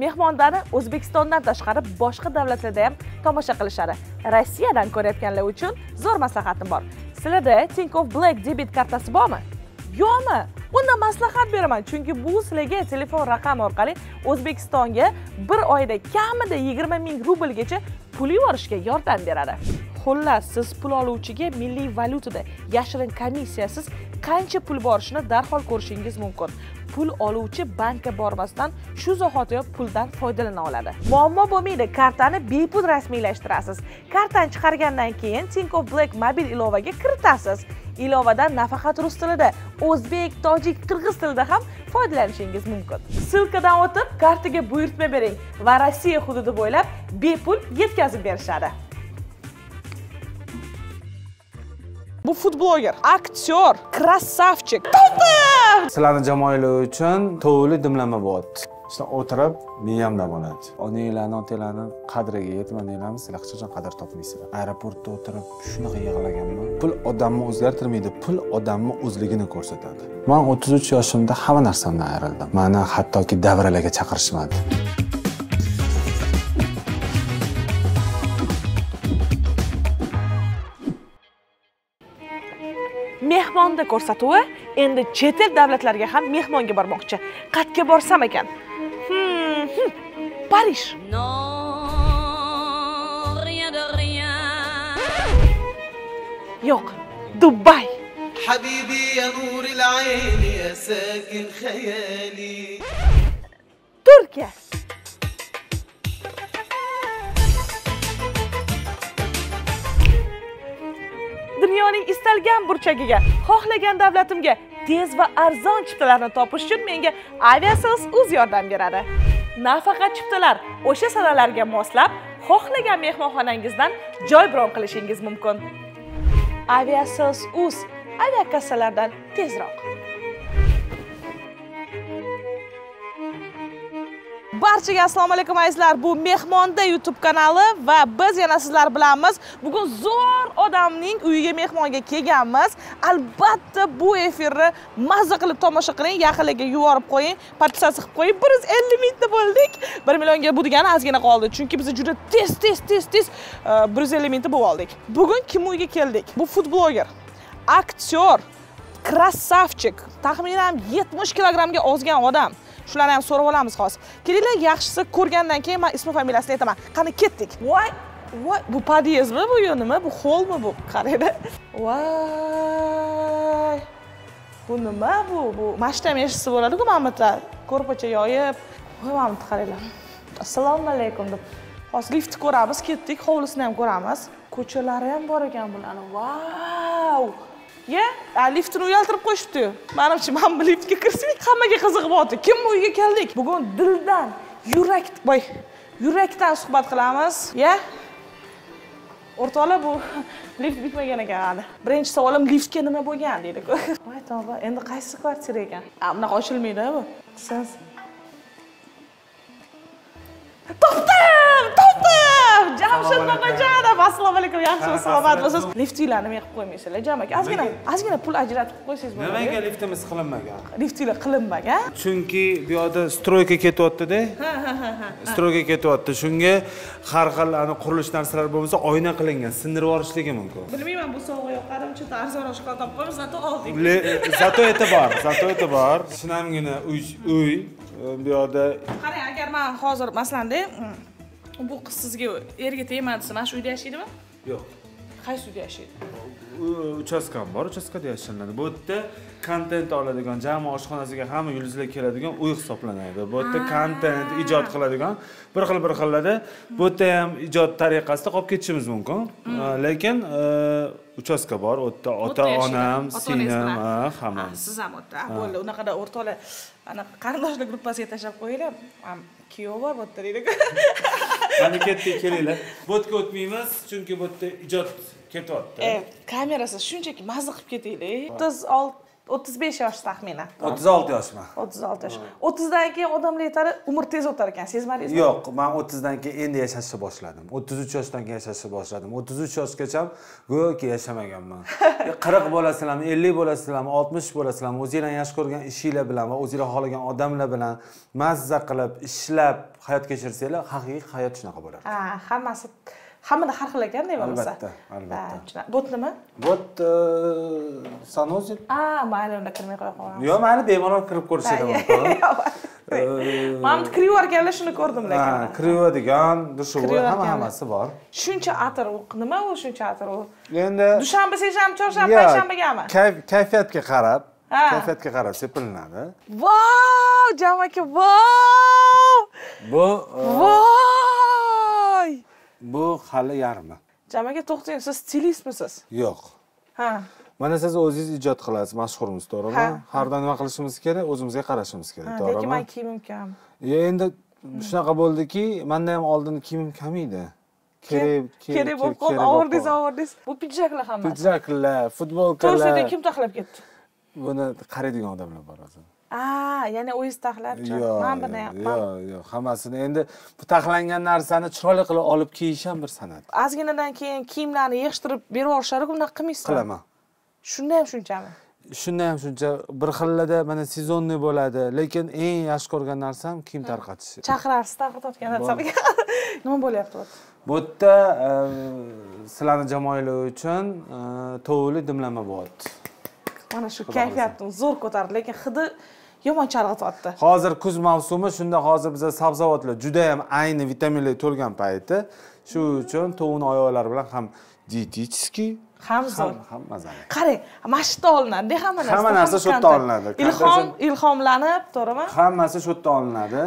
mehmonlarni o'zbekistondan tashqari boshqa davlatlarda ham tomosha qilishadi rossiyadan ko'rayotganlar uchun zo'r maslahatim bor sizlarda tinkoff black debit kartasi bormi yo'qmi unda maslahat beraman chunki bu sizlarga telefon raqami orqali o'zbekistonga bir oyda kamida yigirma ming rublgacha pul yuborishga yordam beradi xullas siz pul oluvchiga milliy valyutada yashirin komissiyasiz qancha pul borishini darhol ko'rishingiz mumkin pul oluvchi bankka bormasdan shu zahotiyoq puldan foydalana oladi muammo bo'lmaydi kartani bepul rasmiylashtirasiz kartani chiqargandan keyin tinkoff black mobil ilovaga kiritasiz ilovadan nafaqat rus tilida o'zbek tojik qirg'iz tilida ham foydalanishingiz mumkin ssilkadan o'tib kartaga buyurtma bering va rossiya hududi bo'ylab bepul yetkazib berishadi bu futbloger aktyor krasavchik sizlarni jamoanglar uchun tovli dimlama bo'lyapti Sizlar o'tirib miyam dam oladi onanglarni otalarni qadriga yetmadinglarmi sizlar hech qachon qadr topmaysizlar aeroportda o'tirib shunaqa yig'laganman pul odamni o'zgartirmaydi pul odamni o'zligini ko'rsatadi Men 33 yoshimda hamma narsamdan ayrildim mani hattoki davralarga chaqirishmadi mehmonda ko'rsatuvi endi chet el davlatlariga ham mehmonga bormoqchi qayerga borsam ekan hmm, hmm. parij yo'q dubay turkiya dunyoning istalgan burchagiga xohlagan davlatimga tez va arzon chiptalarni topish uchun menga aviasels o'z yordam beradi nafaqat chiptalar o'sha sanalarga moslab xohlagan mehmonxonangizdan joy bron qilishingiz mumkin aviasels uz aviakassalardan tezroq barchaga assalomu alaykum azizlar bu mehmonda youtube kanali va biz yana sizlar bilanmiz bugun zo'r odamning uyiga mehmonga kelganmiz albatta bu efirni mazza qilib tomosha qiling yaqinlarga yuborib qo'ying podpisatsiya qilib qo'ying bir yuz ellik mingta bo'ldik bir millionga bu degani ozgina qoldi chunki biz juda tez tez tez tez e, bir yuz ellik mingta bo'lib oldik bugun kim uyiga keldik bu food bloger aktyor krasavchik taxminan 70 kilogrammga ozgan odam shularni ham so'rab olamiz hozir kelinglar yaxshisi ko'rgandan keyin man ismi familiyasini aytaman qani ketdik voy voy bu podyezdmi bu yo nima bu holmi bu qarangda voy bu nima bu bu mana shu ham yashasa bo'ladiku mamitda ko'rpacha yoyib voy mamit qaranglar assalomu alaykum deb hozir liftni ko'ramiz ketdik hovlisini ham ko'ramiz ko'chalari ham bor ekan bularni vau wow! ye liftni uyaltirib qo'yishibdi manimcha mana bu liftga kirsak hammaga qiziq bo'ldi kim bu uyga keldik bugun dildan yurak voy yurakdan suhbat qilamiz ya o'rtoqlar bu lift bitmagan ekan hali birinchi savolim liftga nima bo'lgan deydiku voy tavba endi qaysi kvartira ekan bunaqa ochilmaydi bu tushunsiz to'xtab to'xtab jamshid mamajonov assalomu alaykum yaxshimi salomat bo'lsiz liftinglarni men qilib qo'ymaysizlar jam aka ozgina ozgina pul ajratib qo'ysangiz bo'ladi nimaga liftimiz qilinmagan liftinglar qilinmagan chunki bu yoqda stroyka ketyaptida ha ha ha stroyka ketyapti shunga har xil qurilish narsalari bo'lmasa oyna qilingan sindirib yuborishligi mumkin bilmayman bu sovg'a yoqadimi chunki arzonroq shokolad olib qo'yib zato oldik zato это bor zato это bor shinamgina uy bu yoqda qarang agar man hozir masalanda mm, bu qiz sizga erga tegmadi desa mana shu uyda yashaydimi yo'q qaysi uyda yashaydi uchastkam bor uchastkada yashirinadi bu yerda kontent oladigan jamoa oshxonasiga hamma yulduzlar keladigan uy hisoblanadi bu yerda kontent ah. ijod qiladigan bir xil bir xillarda bu yerda ham ijod tariqasida qolib ketishimiz mumkin mm. ah, lekin e, uchastka bor u yerda ota onam singlim hammamiz siz ham u yerda ah. bo'ldi unaqada o'rtoqlar ana qarindoshlar gruppasiga tashlab qo'yinglar kuyov bor bu yerda deylik mana ketdik kelinglar bu yerga o'tmaymiz chunki bu yerda ijod ketyapti kamerasi shunchaki mazza qilib ketinglar o'ttiz olti o'ttiz besh yosh taxminan o'ttiz olti yoshman o'ttiz olti yosh o'ttizdan keyin odamlar aytadi umr tez o'tar ekan sezmadingizmi yo'q man o'ttizdan keyin endi yashashni boshladim o'ttiz uch yoshdan keyin yashashni boshladim o'ttiz uch yoshgacha go'yoki yashamaganman qirq bo'lasizlarmi ellik bo'lasizlarmi oltmish bo'lasizlarmi o'zinglar yaxshi ko'rgan ishinglar bilan va o'zinglar xohlagan odamlar bilan mazza qilib ishlab hayot kechirsanglar haqiqiy hayot shunaqa bo'ladi ha hammasi hammada har xil ekanda bo'lmasa albatta albatta bot nima e, bot sanuzit a mayli unda kirmay qo'ya qolamiz yo'q mayli bemalol kirib ko'rsa ham mumkin mana kirib yuborganlar shuni ko'rdim lekin kirib yuvadigan dushovoy hamma hammasi bor shuncha atir u nima u shuncha atir u endi dushanba seshanba chorshanba payshanbagami kayfiyatga qarab kayfiyatga qarab sepilinadi vau jon aka vau bu e, vau bu hali yarmi jamaga to'xtang siz stilistmisiz yo'q ha mana siz o'zingiz ijod qilasiz mashhurmisiz to'g'rimi har doim nima qilishimiz kerak o'zimizga qarashimiz kerak to'g'rimi lekin mani kiyimim kam endi shunaqa bo'ldiki manda ham oldin kiyimim kam edi kerak kerak bo'lib qoldi ovurdingiz ovurdingiz bu pidjaklar hammasi pidjaklar futbolkalar to'g'risida kim taxlab ketdi buni qaraydigan odamlar bor o'zi a yana o'ziz taxlabchi man ham yo'q yo'q hammasini endi bu taxlangan narsani chiroyli qilib olib kiyish ham bir san'at ozginadan keyin kiyimlarni yig'ishtirib berib yuborishar bunaqa qilmaysizmi qilaman shunda ham shunchami shunda ham shuncha bir xillada mana sezonniy bo'ladi lekin eng yaxshi ko'rgan narsam kiyim tarqatish chaqirasiz tarqatayotgan narsamga nima bo'lyapti bu yerda sizlarni jamoanglar uchun tovuqli dimlama bo'lyapti mana shu kayfiyatni zo'r ko'tardi lekin hidi yomon chalg'ityapti hozir kuz mavsumi shunda hozir biza sabzavotlar juda ham ayni vitaminlar to'lgan payti shu uchun to'g'ni oyoqlari bilan ham dietический ham zo'r mazali qarang mana shu yerda olinadida hamma narsa hamma narsa shu yerda olinadi ilhom ilhomlanib to'g'rimi hammasi shu yerda olinadi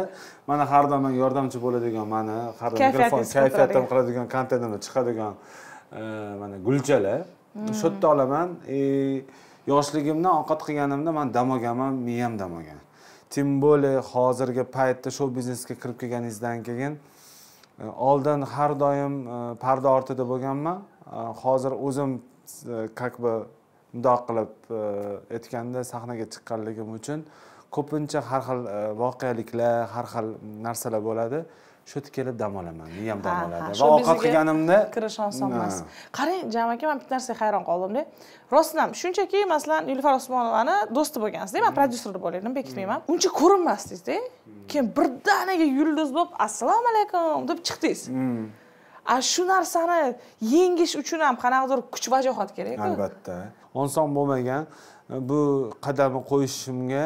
mana har doim menga yordamchi bo'ladigan mani har doim kayfiyatim qiladigan kontentimni chiqadigan e, mana gulchalar hmm. shu yerda olaman и e, yoshligimdan ovqat qilganimda man dam olganman miyam dam olgan тем более hozirgi paytda shou biznesga kirib kelganingizdan keyin e, oldin har doim e, parda ortida bo'lganman e, hozir o'zim как бы mundoq qilib aytganda sahnaga chiqqanligim uchun ko'pincha har xil voqealiklar har xil narsalar bo'ladi shu yerga kelib dam olaman miyam dam oladi va ovqat qilganimda kirish oson emas qarang jam aka man bitta narsaga hayron qoldimda rostdan ham shunchaki masalan nilufar usmonovani do'sti bo'lgansizda man prodyuser deb bekitmayman hmm. uncha ko'rinmasdingizda keyin birdaniga yulduz bo'lib assalomu alaykum deb chiqdingiz hmm. a shu narsani yengish uchun ham qanaqadir kuch vajohat kerak albatta oson bo'lmagan bu qadamni qo'yishimga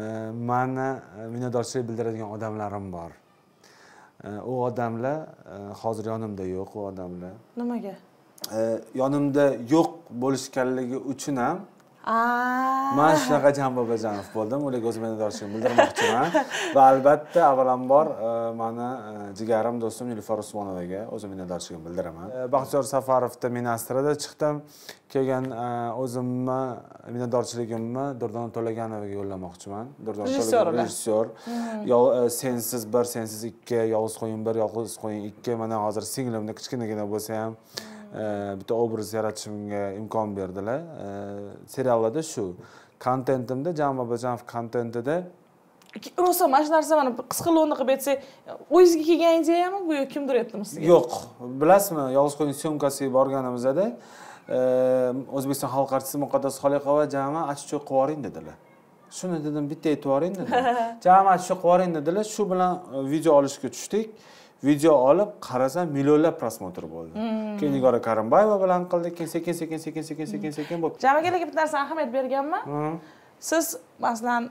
e, mani minnatdorchilik bildiradigan odamlarim bor Э, u odamlar э, hozir yonimda yo'q u odamlar nimaga э, yonimda yo'q bo'lishganligi uchun ham Ah. man shunaqa jambobajanov bo'ldim ularga o'z minnatdorchiligimni bildirmoqchiman va albatta avvalambor e, mani e, jigarim do'stim nilufar usmonovaga o'z minnatdorchiligimni bildiraman e, baxtiyor safarovni men astrada chiqdim kelgan o'zimni minnatdorchiligimni durdona to'laganovga yo'llamoqchiman durdona rejissyor rejissyor hmm. sensiz bir sensiz ikki yolg'iz qo'yin bir yolg'iz qo'yin ikki mana hozir singlimni kichkinagina bo'lsa ham bitta obraz yaratishimga imkon berdilar seriallarda shu kontentimda jan bobojonov kontentida rosa mana shu narsa mana qisqalovni qilib aytsak o'zingizga kelgan ideyami bu yoki kimdir aytdimi sizga yo'q bilasizmi yolg'iz qo'yning syomkasiga borganimizda o'zbekiston xalq artisti muqaddas xoliqova jami cho'q qilib yuboring dedilar shuni dedim bitta aytib yuboring dedim jami cho'q qilib yuboring dedilar shu bilan video olishga tushdik video olib qarasam millionlab prosmotr bo'ldi keyin nigora karimbayeva bilan qildik keyin sekin sekin sekin sekin sekin sekin bo'ldi bo'lib jamilaga bitta narsa ahamiyat berganman siz masalan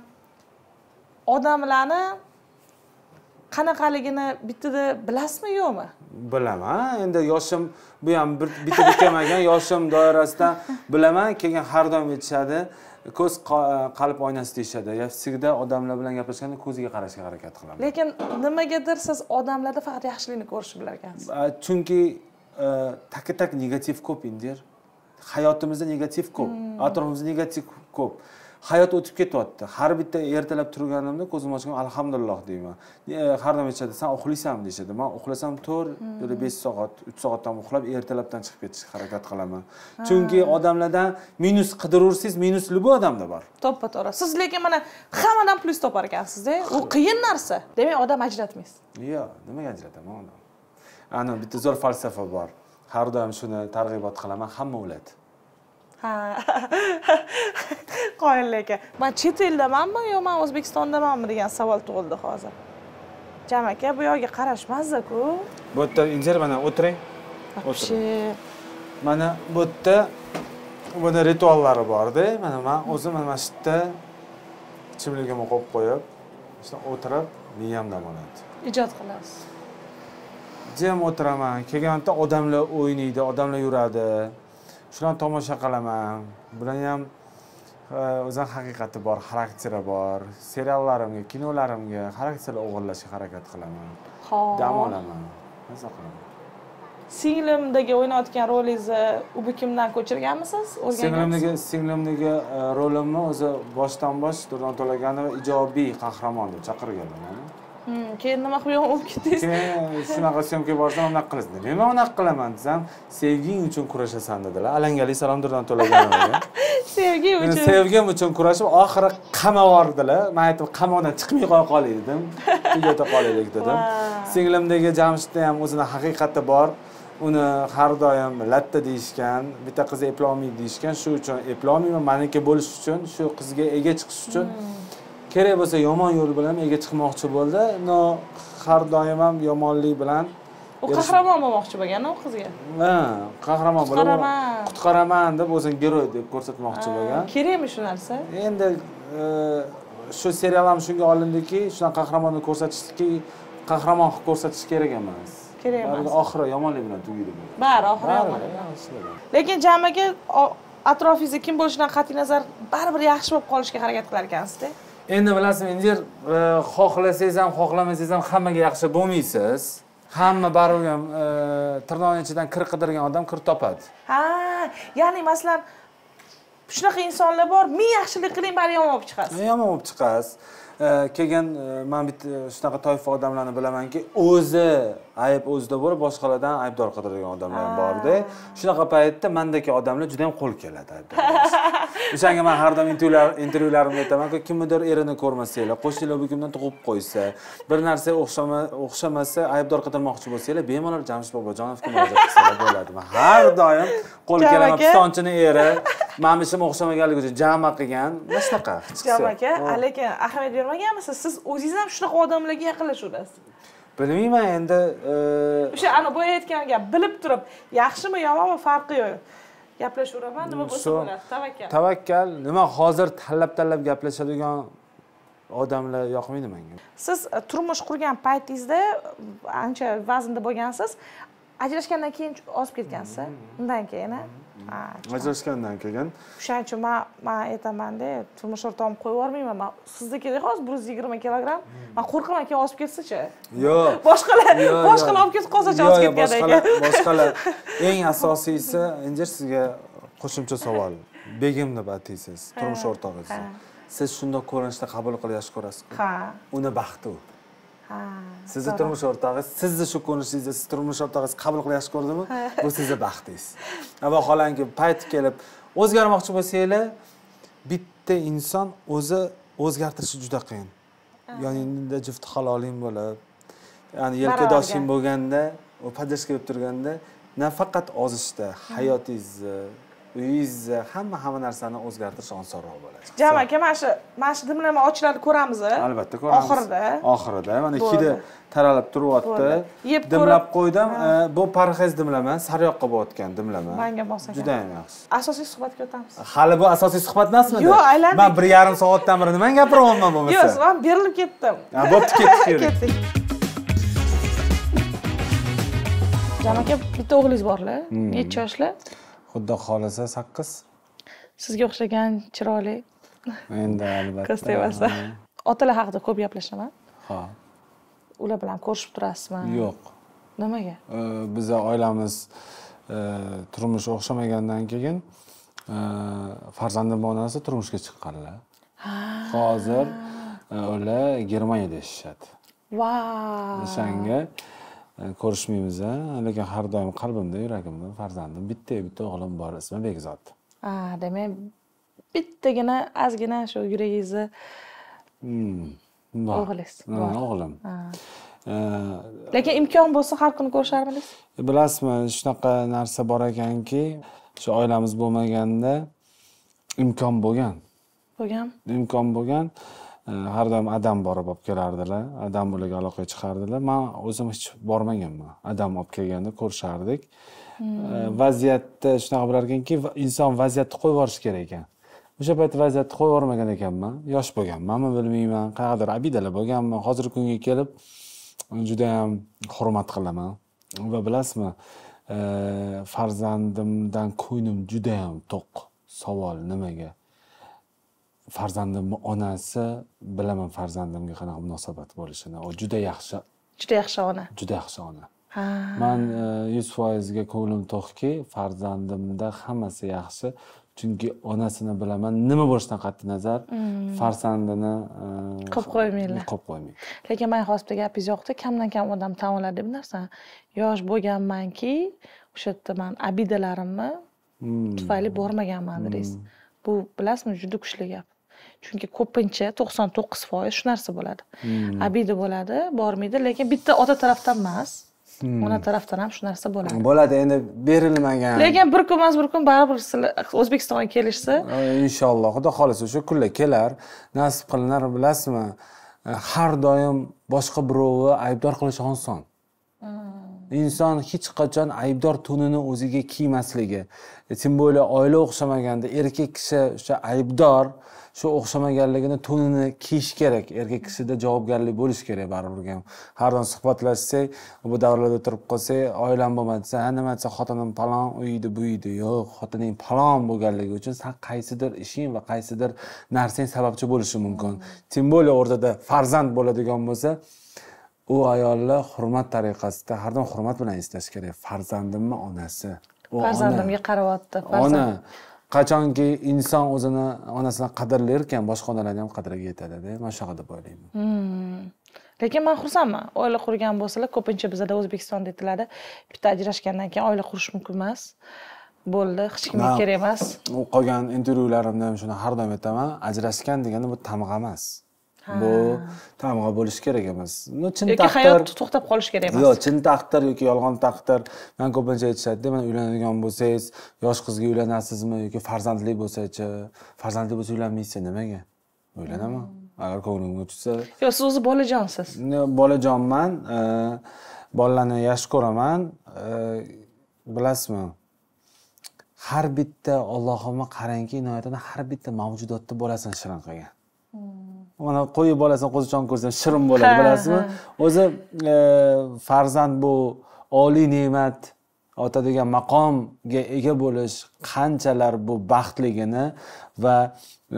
odamlarni qanaqaligini bittada bilasizmi yo'qmi bilaman endi yoshim bu ham bitta bitamagan yoshim doirasidan bilaman keyin har doim aytishadi ko'z qalb oynasi deyishadi ya всегда odamlar bilan gaplashganda ko'ziga qarashga harakat qilaman lekin nimagadir siz odamlarda faqat yaxshilikni ko'rish bilar ekansiz chunki taka e, tak negativ ko'p indir hayotimizda negativ ko'p hmm. atrofimizda negativ ko'p hayot o'tib ketyapti har bitta ertalab turganimda ko'zimni ochgan alhamdulillah deyman e, har doim aytishadi san uxlaysanmi deyishadi man uxlasam to'rt yoki besh soat uch soatdan uxlab ertalabdan chiqib ketishga harakat qilaman chunki odamlardan minus qidiraversangiz minus любой odamda bor to'ppa to'g'ri siz lekin mana hammadan plyus topar ekansizda u qiyin narsa demak odam ajratmaysiz yo'q nimaga ajrataman odam ana bitta zo'r falsafa bor har doim shuni targ'ibot qilaman hamma o'ladi ha qoyil aka man chet eldamanmi yo man o'zbekistondamanmi degan savol tug'ildi hozir jam aka bu yoqga qarash ku bu yerda injer mana o'tiring Oshi. mana bu yerda buni rituallari borda mana man o'zim mana shu yerda ichimligimni qo'yib qo'yib o'tirib miyam dam oladi ijod qilasiz jim o'tiraman kelganda odamlar o'ynaydi odamlar yuradi shularni tomosha qilaman Bular ham o'zini haqiqati bor xarakteri bor seriallarimga kinolarimga xarakterlar o'g'irlashga harakat qilaman dam olaman mazza qilaman singlimdagi o'ynayotgan rolingizni ubi kimdan ko'chirganmisiz singlimdagi singlimdagi e, rolimni o'zi boshdan bosh durdon to'laganova ijobiy qahramon deb chaqirganlar keyin nima qilib olib ketdingiz keyin shunaqa syomkaga borsam unaqa nima men unaqa qilaman desam sevging uchun kurashasan dedilar alangali salom durdon to'laganova sevgi uchun sevgim uchun kurashib oxiri qamab yubordilar man aytdim qamoqdan chiqmay qo'ya qolaylik dedim uyda qolaylik dedim singlimdagi jamshidda ham o'zini haqiqati bor uni har doim latta deyishgan bitta qiz eplolmaydi deyishgan shu uchun eplolmayman maniki bo'lish uchun shu qizga ega chiqish uchun hmm. kerak bo'lsa yomon yo'l bilan ega chiqmoqchi bo'ldi no har doim ham yomonlik bilan u qahramon bo'lmoqchi bo'lgan u qizga ha qahramon bo'lib qutqaraman qutqaraman deb o'zini geroy deb ko'rsatmoqchi bo'lgan kerakmi shu narsa endi e, shu serial ham shunga olindiki shunaqa qahramonni ko'rsatishdiki qahramon qilib ko'rsatish kerak emas kerak emas oxiri yomonlik bilan tugaydi bari oxiri yomonlik lekin jamiga atrofingizda kim bo'lishidan qat'iy nazar baribir yaxshi bo'lib qolishga harakat qilar ekansizda endi bilasizmi injer e, xohlasangiz ham xohlamasangiz ham hammaga yaxshi bo'lmaysiz hamma baribir ham e, tirnog'ini ichidan kir qidirgan odam kir topadi ha ya'ni masalan shunaqa insonlar bor ming yaxshilik qiling bari yomon bo'lib chiqasiz yomon bo'lib chiqasiz e, kelgan man bitta shunaqa toifa odamlarni bilamanki o'zi ayb o'zida bo'lib boshqalardan aybdor qidiradigan odamlar ham borda ah. shunaqa paytda mandagi odamlar juda yam qo'l keladi o'shanga man har doim intervyularimda aytamanku kimnidir erini ko'rmasanglar qo'shninglar bu kimdan tug'ib qo'ysa bir narsaga o'xshamasa aybdor qidirmoqchi bo'lsanglar bemalol jamshid bobojonovga murojaat qilsanglar bo'ladi man har doim qo'l kelaman pistonchini eri ishim o'xshamaganligi uchun jama qilgan mana shunaqa jam aka oh. lekin ahamiyat bermaganmisiz siz o'zingiz ham shunaqa odamlarga yaqinlashaverasiz bilmayman endi e, o'sha ana boya aytgan gap bilib turib yaxshimi yomonmi farqi yo'q gaplashaveraman nima bo'lsa bo'ladi tavakkal tavakkal nima hozir tanlab tanlab gaplashadigan odamlar yoqmaydi menga siz e, turmush qurgan paytingizda ancha vaznda bo'lgansiz ajrashgandan keyin ozib ketgansiz mm-hmm. undan keyin ajrashgandan keyin o'shaning uchun man aytaman aytamanda turmush o'rtog'im qo'yib yubormayman man siznikida hozir bir yuz yigirma kilogramm man qo'rqaman keyin olib ketsachi yo'q boshqalar boshqalar olib ketib qolsachi olib ketgandan keyin boshqalar eng asosiysi injir sizga qo'shimcha savol begim deb ataysiz turmush o'rtog'ingizni siz shundoq ko'rinishda qabul qilib yaxshi ko'rasizku ha uni baxti u sizni turmush o'rtog'ingiz sizni shu ko'rinishingizni siz turmush o'rtog'ingiz qabul qilib yaxshi ko'rdimi bu sizni baxtingiz vaholanki payti kelib o'zgarmoqchi bo'lsanglar bitta inson o'zi o'zgartirishi juda qiyin yoningda jufti haloling bo'lib ya'ni yelkadoshing bo'lganda поддержка bo'lib turganda nafaqat ozishda hmm. hayotingizni uyingiz hamma hamma narsani o'zgartirish osonroq bo'ladi jam aka mana shu mana shu dimlama ochlarni ko'ramiz albatta ko'ramiz oxirida oxirida mana hidi taralib turibyapti yeb dimlab qo'ydim bu parhez dimlama sariyog' bo'layotgan o'tgan dimlama manga mos juda ham yaxshi asosiy suhbatga o'tamiz hali bu asosiy suhbat emasmi yo'q aylandik man bir yarim soatdan beri nimani gapiryapman bo'lmasa yo'q man berilib ketdim bo'pti ketdik ketdik jam aka bitta o'g'lingiz borlar hmm. necha yoshlar xuddi xohlasa sakkiz sizga o'xshagan chiroyli endi albatta qiz otalar haqida ko'p gaplashaman ha ular bilan ko'rishib turasizmi yo'q nimaga biza oilamiz turmush o'xshamagandan keyin farzandim onasi turmushga chiqqanlar hozir ular germaniyada yashashadi va o'shanga E, ko'rishmaymiz a lekin har doim qalbimda yuragimda farzandim bitta bitta o'g'lim bor ismi bekzod demak bittagina ozgina shu yuragingizni hmm, bor o'g'lingiz o'g'lim e, lekin imkon bo'lsa har kuni ko'risharmidingiz e, bilasizmi shunaqa narsa bor ekanki shu oilamiz bo'lmaganda imkon bo'lgan bo'lgan imkon bo'lgan Э, har doim adam borib olib kelardilar adam bularga aloqaga chiqardilar man o'zim hech bormaganman adam olib kelganda ko'rishardik hmm. vaziyatda shunaqa bo'larkanki inson vaziyatni qo'yib yuborishi kerak ekan o'sha payt vaziyatni qo'yib yubormagan ekanman yosh bo'lganmanmi bilmayman qayerdir abidalar bo'lganmi hozirgi kunga kelib judayam hurmat qilaman va bilasizmi farzandimdan ko'nglim judayam to'q savol nimaga farzandimni onasi bilaman farzandimga qanaqa munosabat bo'lishini u juda yaxshi juda yaxshi ona juda yaxshi ona man e, yuz foizga ko'nglim to'qki farzandimda hammasi yaxshi chunki onasini bilaman nima bo'lishidan qat'iy nazar mm. farzandini e, qilib qo'ymanglar qilib qo'ymang lekin hozir bitta gapingiz yoqdi kamdan kam odam tan oladi bu narsani yosh bo'lganmanki o'sha yerda man obidalarimni mm. tufayli bormaganman mm. dedingiz bu bilasizmi juda kuchli gap chunki ko'pincha to'qson to'qqiz foiz shu narsa bo'ladi hmm. bo'ladi bormaydi lekin bitta ota tarafdan emas hmm. ona tarafdan ham shu narsa bo'ladi bo'ladi endi berilmagan lekin bir kun emas bir kun baribir o'zbekistonga kelishsa inshaalloh xudo xohlasa o'sha kunlar kelar nasib qilinar bilasizmi e, har doim boshqa birovni aybdor qilish oson hmm. inson hech qachon aybdor tunini o'ziga kiymasligi тем e, более oila o'xshamaganda erkak kishi o'sha aybdor shu o'xshamaganligini to'nini kiyish kerak erkak kishida javobgarlik bo'lishi kerak baribir ham har doim suhbatlashsak bu davrlarda o'tirib qolsak oilam bo'lmadi desa ha nima desa xotinim palon u uydi bu uydi yo'q xotining palon bo'lganligi uchun san qaysidir ishing va qaysidir narsang sababchi bo'lishi mumkin тем более o'rtada farzand bo'ladigan bo'lsa u ayolni hurmat tariqasida har doim hurmat bilan eslash kerak farzandimni onasi farzandimga qarayapti ona qachonki inson o'zini onasini qadrlar ekan boshqa onalarni ham qadriga yetadida mana shunaqa deb o'ylayman hmm. lekin man xursandman oila qurgan bo'lsalar ko'pincha bizada o'zbekistonda aytiladi bitta ajrashgandan keyin oila qurish mumkin emas bo'ldi hech kimga kerak emas qolgan intervyularimda ham shuni har doim aytaman ajrashgan degani bu tamg'a emas bu tamg'a bo'lishi kerak emas chin yoki hayot to'xtab qolishi kerak emas yo'q chin taqdir yoki yolg'on taqdir man ko'pincha aytishadida mana uylanadigan bo'lsangiz yosh qizga uylanasizmi yoki farzandli bo'lsachi farzandli bo'lsa uylanmaysiz nimaga o'ylanaman hmm. agar ko'nglimga tushsa yo'q siz o'zi bolajonsiz bolajonman bolalarni yaxshi ko'raman bilasizmi har bitta allohimni qarangki inoyatini har bitta mavjudotni bolasini shirin qilgan mana qo'y bolasini qo'zichoqni ko'rsam shirin bo'ladi bilasizmi o'zi e, farzand bu oliy ne'mat ota degan maqomga ega bo'lish qanchalar bu baxtligini va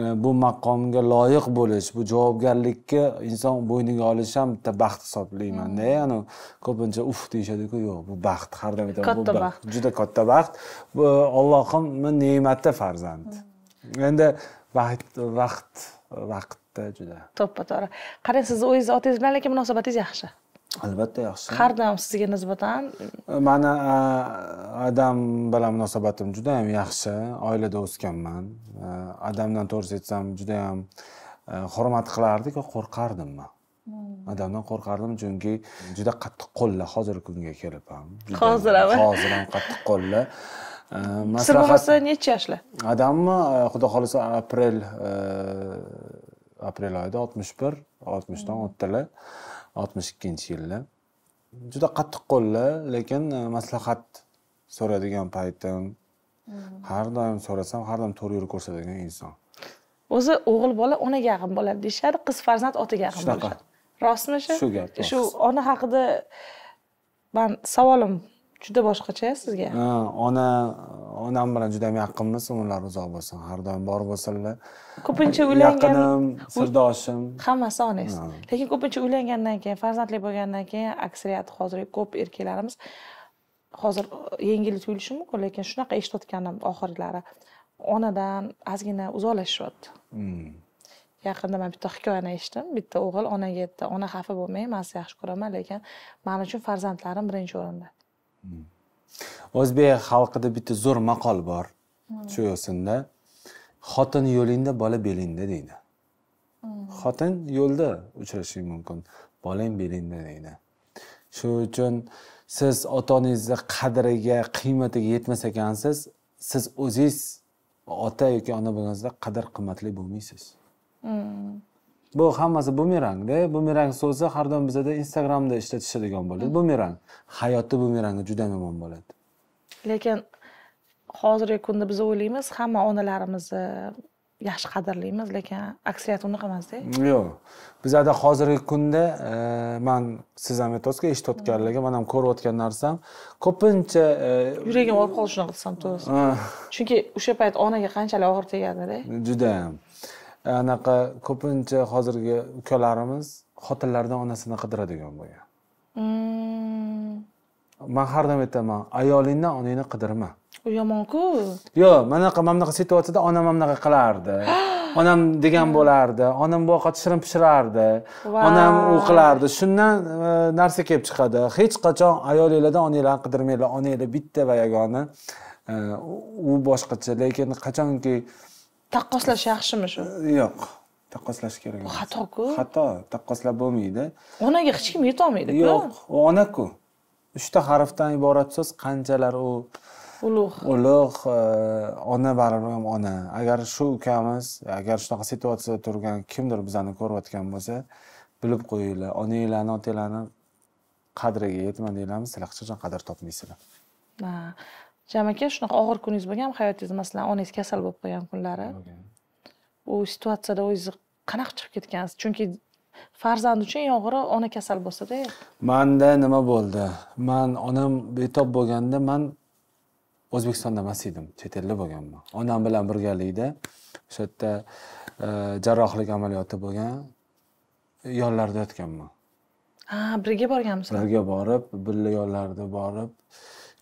e, bu maqomga loyiq bo'lish bu javobgarlikka inson bo'yniga olishi ham bitta baxt hisoblaymanda hmm. ya'ni ko'pincha uf deyishadiku yo'q bu baxt har doim aytaman baxt juda katta baxt bu ollohimni ne'mati farzand hmm. endi vaqt vaqt vaqt katta juda to'ppa to'g'ri qarang sizni o'zingizni otangiz bilan lekin munosabatingiz yaxshi albatta yaxshi har doim sizga nisbatan mani adam bilan munosabatim juda yam yaxshi oilada o'sganman adamdan to'g'risi aytsam yam hurmat qilardik va qo'rqardim man adamdan qo'rqardim chunki juda qattiq qo'llar hozirgi kunga kelib ham hozir ham hozir ham qattiq qo'llar siz bo'lmasa necha yoshlar adammi xudo xohlasa aprel aprel oyida oltmish bir oltmishdan hmm. o'tdilar oltmish ikkinchi yilda juda qattiq qo'llar lekin e, maslahat so'radigan paytim hmm. har doim so'rasam har doim to'g'ri yo'l ko'rsatadigan inson o'zi o'g'il bola onaga yaqin bo'ladi deyishadi qiz farzand otaga yaqin shunaqa rostmi shu shu gap shu ona haqida man savolim juda boshqacha sizga ona onam bilan juda ham yaqinmiz umrlar uzoq bo'lsin har doim bor bo'lsinlar ko'pincha uylangan yaqinim sirdoshim hammasi onangiz lekin ko'pincha uylangandan keyin farzandli bo'lgandan keyin aksariyat hozirgi ko'p erkaklarimiz hozir yengil tuyulishi mumkin lekin shunaqa eshitayotganim oxirgilari onadan ozgina uzoqlashishyapti hmm. yaqinda man bitta hikoyani eshitdim bitta o'g'il onaga aytdi ona xafa bo'lmang man sizni yaxshi ko'raman lekin man uchun farzandlarim birinchi o'rinda hmm. o'zbek xalqida bitta zo'r maqol bor shu yo'sinda xotin yo'lingda bola belingda deydi xotin yo'lda uchrashing mumkin bolang belingda deydi shuning uchun siz ota onangizni qadriga qiymatiga yetmas ekansiz siz o'zingiz ota yoki ona bo'lganingizda qadr qimmatli bo'lmaysiz mm. bu hammasi bumerangda bumerang so'zi har doim bizada instagramda ishlatishadigan bo'ladi hmm. bumerang hayotda bumerangi juda yomon bo'ladi lekin hozirgi kunda biz o'ylaymiz hamma onalarimizni yaxshi qadrlaymiz lekin aksariyati unaqa emasda yo'q bizada hozirgi kunda e, man siz ham aytyapsizku eshitayotganlarga man ham ko'rayotgan narsam ko'pincha e, yuragim og'rib qoldi shunaqa desam to'g'risi chunki o'sha payt onaga qanchalik og'ir tegadida judayam E, anaqa ko'pincha hozirgi ukalarimiz xotinlardan onasini qidiradigan bo'lgan mm. man har doim aytaman ayolingdan onangni qidirma u yomonku yo'q mana bunaqa mana bunaqa situatsiyada onam mana bunaqa qilardi onam degan bo'lardi onam bu ovqatni shirin pishirardi onam u qilardi shundan e, narsa kelib chiqadi hech qachon ayolinglardan onanglarni qidirmanglar onanglar bitta va yagona e, u boshqacha lekin qachonki taqqoslash yaxshimi shu yo'q taqqoslash kerak emas xatoku xato taqqoslab bo'lmaydi onaga hech kim yetolmaydi yo'q u onaku uchta harfdan iborat so'z qanchalar u ulug' ulug' e, ona baribir ham ona agar shu ukamiz agar shunaqa situatsiyada turgan kimdir bizani ko'rayotgan bo'lsa bilib qo'yinglar onanglarni otanglarni qadriga yetmadinglarmi sizlar hech qachon qadr topmaysizlar jam aka shunaqa og'ir kuningiz bo'lganmi hayotingiz masalan onangiz kasal bo'lib qolgan kunlari bu situatsiyada o'zingiz qanaqa chiqib ketgansiz chunki farzand uchun eng og'iri ona kasal bo'lsada manda nima bo'ldi man onam betob bo'lganda man o'zbekistonda emas edim chet elda bo'lganman onam bilan birgalikda o'sha yerda e, jarrohlik amaliyoti bo'lgan yonlarida yotganman ha birga borganmisiz birga borib birga yonlarida borib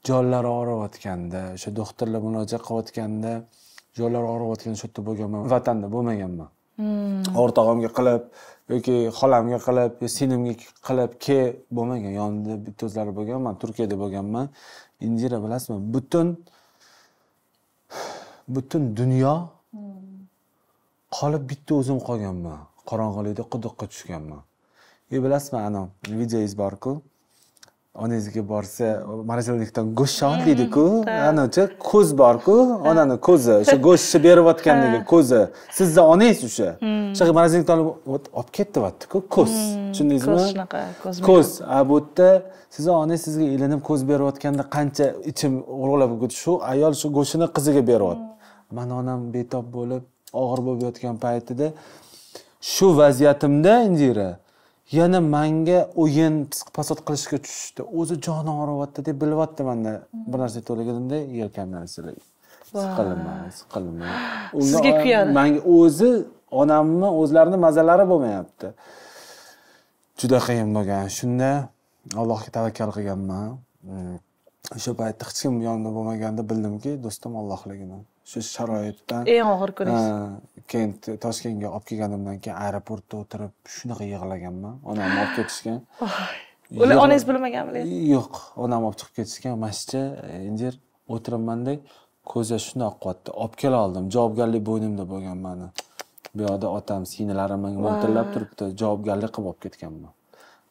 jonlari og'riyotganda o'sha doktorlar murojaat qilayotganda jonlari og'riyotganda shu yerda bo'lganman vatanda bo'lmaganman hmm. o'rtog'imga qilib yoki xolamga qilib yo singlimga qilib ke bo'lmagan yonimda bitta o'zlari bo'lganman turkiyada bo'lganman indira bilasizmi butun butun dunyo hmm. qolib bitta o'zim qolganman qorong'ilikda quduqqa tushganman и bilasizmi ana video borku onangizga borsa moroжилникdan go'sht shon mm, deydiku anachi ko'z borku onani ko'zi o'sha go'shtni berayotgandagi ko'zi sizni onangiz o'sha o'sha moroжилникdan olib ketdi deyaptiku ko'z tushundingizmi ko'z shunaqa ko'z ko'z a bu yerda sizni onangiz sizga ilinib ko'z berayotganda qancha ichim o'g'irlab shu ayol shu go'shtini qiziga beryapti mm. mani onam betob bo'lib og'ir bo'lib yotgan paytida shu vaziyatimda indira yana manga o'yin pasod qilishga tushishdi o'zi joni og'riyapti deb bilyapti manda bir narsa to'laganimda yelkamdan silib siqilma siqilma sizga kuyadi manga o'zi onamni o'zlarini mazalari bo'lmayapti juda qiyin bo'lgan shunda allohga tavakkal qilganman o'sha paytda hech kim yonimda bo'lmaganda bildimki do'stim ollohligini shu sharoitdan eng og'ir kuniz keyin toshkentga olib kelganimdan keyin aeroportda o'tirib shunaqa yig'laganman onamni olib ketishgan uni onangiz bilmaganmi yo'q onam olib chiqib ketishgan masjidga e, injir o'tiribmanda ko'zga shundoq qotyapti olib kela oldim javobgarlik bo'ynimda bo'lgan mani bu yoqda otam singlari manga mo'ltillab turibdi javobgarlik qilib olib ketganman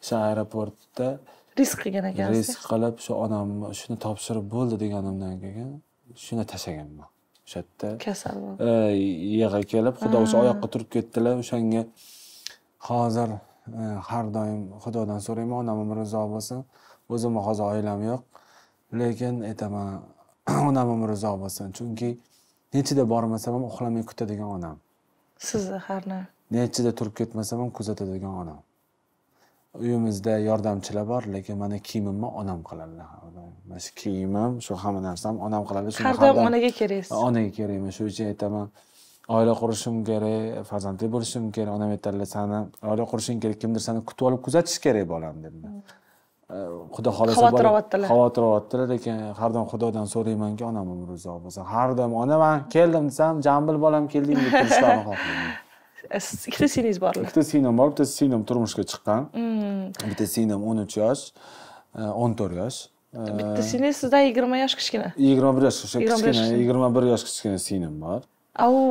o'sha aeroportda risk qilgan ekansiz risk qilib shu onam shuni topshirib bo'ldi deganimdan keyin shuni tashlaganman o'sha kasal yig'i kelib xudo o'zi oyoqqa turib ketdilar o'shanga hozir e, har doim xudodan so'rayman onam umri uzoq bo'lsin o'zimni hozir oilam yo'q lekin aytaman onam umri uzoq bo'lsin chunki nechida bormasam ham uxlamay kutadigan onam sizni har nechida turib ketmasam ham kuzatadigan onam uyimizda yordamchilar bor lekin mani kiyimimni onam qiladi mana shu kiyimim shu hamma narsam onam qiladi har doim onaga keraksiz onaga kerakman shuning uchun aytaman oila qurishim kerak farzandli bo'lishim kerak onam aytadilar sani oila qurishing kerak kimdir seni kutib olib kuzatish kerak bolam dedilar hmm. xudo xohlasa xavotir olyaptilar xavotir olyaptilar lekin har doim xudodan so'raymanki onam umri uzoq bo'lsin har doim ona man keldim desam jambil bolam keldingdeb deb turishlarini xohlayman ikkita singlingiz bormi ikkita singlim bor bitta singlim turmushga chiqqan bitta singlim o'n uch yosh o'n to'rt yosh bitta singlingiz sizdan yigirma yosh kichkina yigirma bir yosh kichkina 21 bir yosh kichkina singlim bor u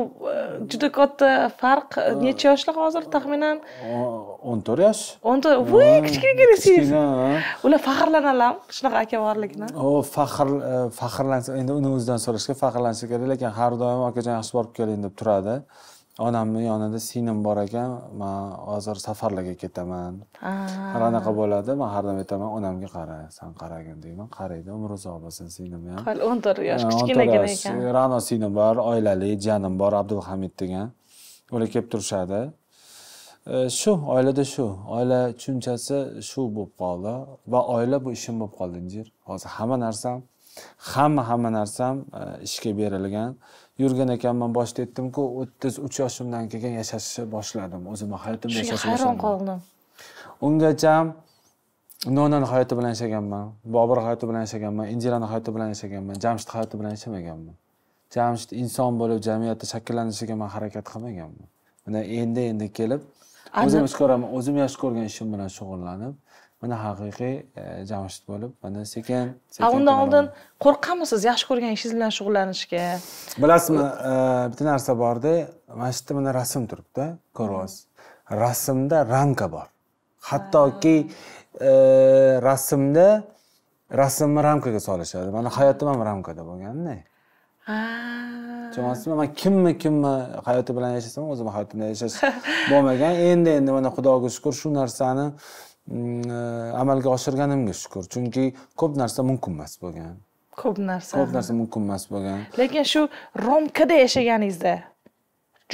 juda katta farq necha yoshlar hozir taxminan o'n to'rt yosh o'n to'rt voy kichkinagina siz ular faxrlanadilarmi shunaqa aka borligini o faxr faxrlansa endi uni o'zidan so'rashga faxrlansa kerak lekin har doim okajon borib keling deb turadi onamni yonida singlim bor ekan man hozir safarlarga ketaman har anaqa bo'ladi man har doim aytaman onamga qara san qaragin deyman qaraydi umri uzoq bo'lsin singlim ham hali o'n to'rt yosh kichkinagina ekan rano singlim bor oilali jiyanim bor abdulhamid degan ular kelib turishadi e, shu oilada shu oila tushunchasi shu bo'lib qoldi va oila bu ishim bo'lib qoldi hozir hamma narsam hamma hamma narsam e, ishga berilgan yurgan ekanman boshida aytdimku o'ttiz uch yoshimdan keyin yashashni boshladim o'zimni hayotimda yashashni boshladim hayron qoldim ungacha nonani hayoti bilan yashaganman bobur hayoti bilan yashaganman indirani hayoti bilan yashaganman jamshid hayoti bilan yashamaganman jamshid inson bo'lib jamiyatda shakllanishiga man harakat qilmaganman mana endi endi kelib o'zim ish ko'raman o'zim yaxshi ko'rgan ishim bilan shug'ullanib mana haqiqiy e, jamshid bo'lib mana sekin a undan oldin qo'rqqanmisiz yaxshi ko'rgan ishingiz bilan shug'ullanishga bilasizmi e, bitta narsa borda mana shu yerda mana rasm turibdi ko'ryapsiz rasmda ramka bor hattoki rasmda e, rasmni ramkaga solishadi mani hayotim ham ramkada bo'lganda tushunyapsizmi man kimmi kimmi hayoti bilan yashasam o'zimni hayotimda yashash bo'lmagan endi endi mana xudoga shukur shu narsani Mm, e, amalga oshirganimga shukur chunki ko'p narsa mumkin emas bo'lgan ko'p narsa ko'p narsa mumkin emas bo'lgan lekin shu romkada yashaganingizda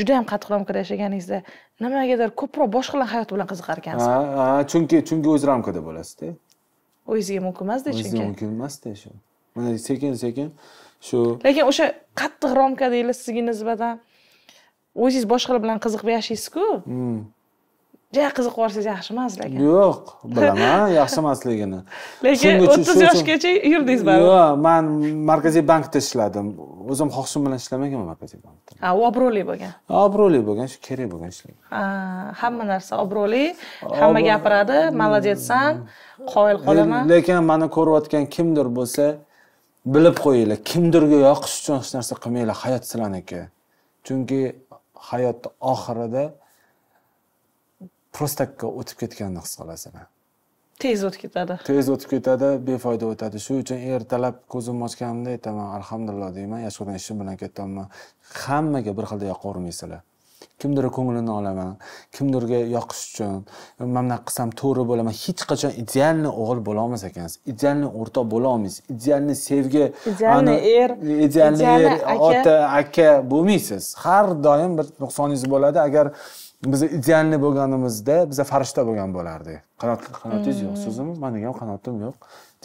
juda yam qattiq ramkada yashaganingizda nimagadir ko'proq boshqalar hayoti bilan qiziqar ekansiz ha chunki chunki o'z ramkada bo'lasizda o'zingizga mumkin emasda chunki o'zingizga mumkin emasda shu mana sekin sekin shu lekin o'sha qattiq romka deyiladi sizga nisbatan o'zingiz boshqalar bilan qiziqib yashaysizku mm. juda qiziqib yuborsangiz yaxshi emas lekin yo'q bilaman yaxshi emasligini lekin o'ttiz yoshgacha yurdingiz baribir yo'q man markaziy bankda ishladim o'zim xohishim bilan ishlamaganman markaziy bankda ha u obro'li bo'lgan obro'li bo'lgan shu kerak bo'lgan ha hamma narsa obro'li hamma gapiradi молодецsan mm. qoyil qolaman lekin mani ko'rayotgan kimdir bo'lsa bilib qo'yinglar kimdirga yoqish uchun hech narsa qilmanglar hayot sizlarniki chunki hayotni oxirida prostakka o'tib ketganini his qilasizlar tez o'tib ketadi tez o'tib ketadi befoyda o'tadi shu uchun ertalab ko'zimni ochganimda aytaman alhamdulillah deyman yashqo'rdan ishim bilan ketyapman hammaga bir xilda yoqavermaysizlar kimdir ko'nglini olaman kimdirga yoqish uchun man bunaqa qilsam to'g'ri bo'laman hech qachon idealniy o'g'il bo'lolmas ekansiz idealniy o'rtoq bo'lolmaysiz idealniy sevgi idealniy er idealniy er ota aka bo'lmaysiz har doim bir nuqsoningiz bo'ladi agar biz idealniy bo'lganimizda biza farishta bo'lgan bo'lardik qanot qanotingiz yo'q hmm. siznimi mani ham qanotim yo'q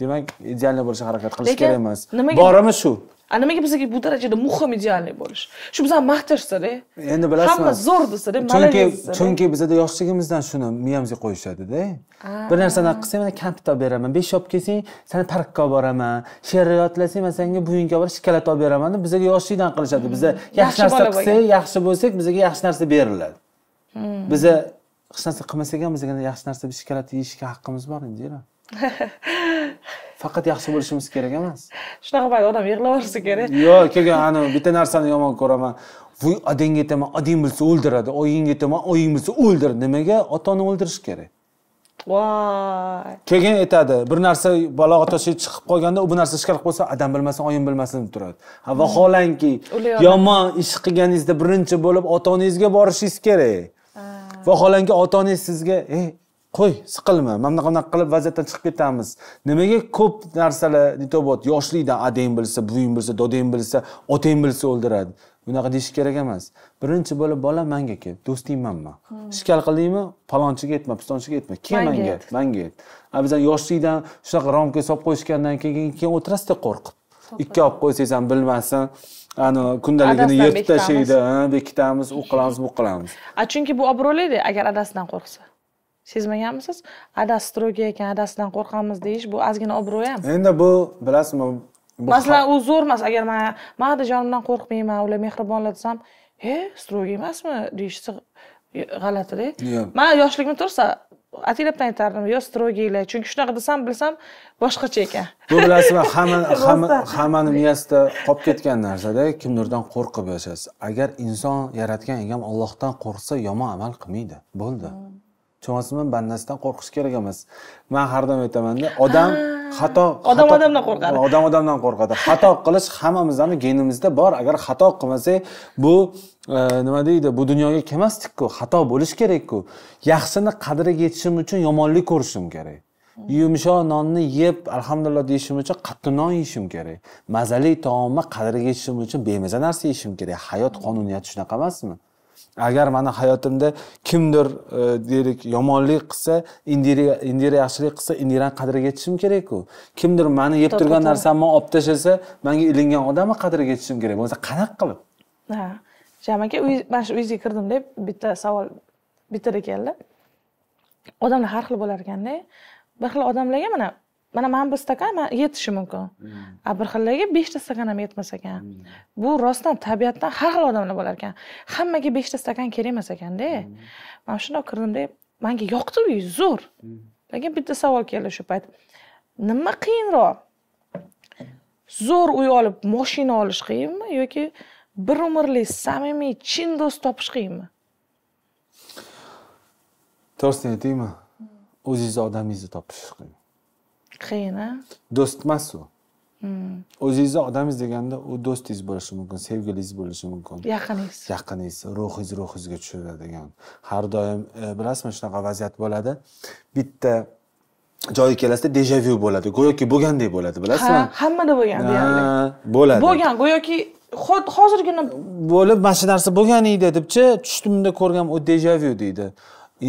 demak idealniy bo'lishga harakat qilish kerak emas borimi shu a nimaga bizaga bu darajada muhim idealniy bo'lish shu bizani maqtashsada endi bilasizmi hamma zo'r desada chunki chunki bizada yoshligimizdan shuni miyamizga qo'yishadida ah. bir narsani qilsang mana kampit olib beraman besh olib kelsang sani parkka olib boraman she'rni yodlasang man senga olib borib shokolad olib beraman deb bizaga yoshlikdan qilishadi biza hmm. yaxshi narsa qilsak yaxshi bo'lsak bizaga yaxshi narsa beriladi Hmm. biza hech narsa qilmasak ham bizga yaxshi narsa biz shokolad yeyishga haqqimiz bor indira faqat yaxshi bo'lishimiz kerak emas shunaqa payt odam yig'laversa kerak yo'q keyin anavi bitta narsani yomon ko'raman voy adangga aytaman odang bilsa o'ldiradi oyingga aytaman oying bilsa o'ldiradi nimaga ota ona o'ldirish kerak voy keyin aytadi bir narsa bola otasi chiqib qolganda bu narsa ishkar qilib qo'ysa adam bilmasin oyim bilmasin deb turadi vaholanki yomon ish qilganingizda birinchi bo'lib ota onangizga borishingiz kerak vaholanki ota onangiz sizga ey qo'y siqilma mana bunaqa bunaqa qilib vaziyatdan chiqib ketamiz nimaga ko'p narsalar aytyapot yoshlikdan adang bilsa buving bilsa dodang bilsa otang bilsa o'ldiradi bunaqa deyish kerak emas birinchi bo'lib bola manga kel do'stingman man ishkal hmm. qildingmi palonchiga aytma pistonchiga aytma kel manga manga a bizan yoshlikdan shunaqa ramkaga solib qo'yishgandan keyin keyin o'tirasizda qo'rqib ikki olib qo'ysangiz ham bilmasin ani kundaligini yirtib tashlaydi bekitamiz u qilamiz bu qilamiz chunki bu obro'lida agar adasidan qo'rqsa sezmaganmisiz adasi строгий ekan adasidan qo'rqamiz deyish bu ozgina obro' ham endi bu bilasizmi masalan u zo'r emas agar man man adajonimdan qo'rqmayman ular mehribonlar desam e строгий emasmi deyishsa g'alatida man yoshligimda to'g'risi ataylabdan aytardim yo strogiylar chunki shunaqa desam bilsam boshqacha ekan bu bilasizmi hamma hamma hammani miyasida qolib ketgan narsada kimdirdan qo'rqib yashasiz agar inson yaratgan egam ollohdan qo'rqsa yomon amal qilmaydi bo'ldi tushunyapsizmi bandasidan qo'rqish kerak emas man har doim aytamanda odam xato odam odamdan qo'rqadi odam odamdan qo'rqadi xato qilish hammamizni genimizda bor agar xato qilmasak bu nima deydi bu dunyoga kelmasdikku xato bo'lishi kerakku yaxshini qadriga yetishim uchun yomonlik ko'rishim kerak yumshoq nonni yeb alhamdulillah deyishim uchun qattiq non yeyishim kerak mazali taomni qadriga yetishim uchun bemaza narsa yeyishim kerak hayot qonuniyati shunaqa emasmi agar mani hayotimda kimdir e, deylik yomonlik qilsa indira yaxshilik qilsa indirani qadriga yetishim kerakku kimdir mani yeb turgan narsamni olib tashlasa manga ilingan odamni qadriga yetishim kerak bo'lmasa qanaqa qilib aka mana shu uyizga kirdim deb bitta savol bittada keldi odamlar har xil bo'lar ekanda bir xil odamlarga mana mana mana bir stakan yetishi mumkin hmm. a bir xillarga beshta stakan ham yetmas ekan hmm. bu rostdan tabiatdan har xil odamlar bo'lar ekan hammaga beshta stakan kerak emas ekanda hmm. mana shundoq kirdimda manga yoqdi uy zo'r lekin bitta savol keldi shu payt nima qiyinroq zo'r uy olib moshina olish qiyinmi yoki bir umrlik samimiy chin do'st topish qiyinmi to'g'risini aytaymi o'zingizni odamingizni topish qiyin qiyin a do'st emas u hmm. o'zingizni odamingiz deganda u do'stingiz bo'lishi mumkin sevgilingiz bo'lishi mumkin yaqiningiz yaqiningiz ruhingiz ruhingizga tushiradigan har doim e, bilasizmi shunaqa vaziyat bo'ladi bitta joyga kelasizda dejavyu bo'ladi go'yoki bo'lgandek bo'ladi bilasizmi ha hammada bo'lgan bo'ladi bo'lgan go'yoki hozirgina bo'lib mana shu narsa bo'lgan edi debchi tushimda ko'rgan u dejavyu deydi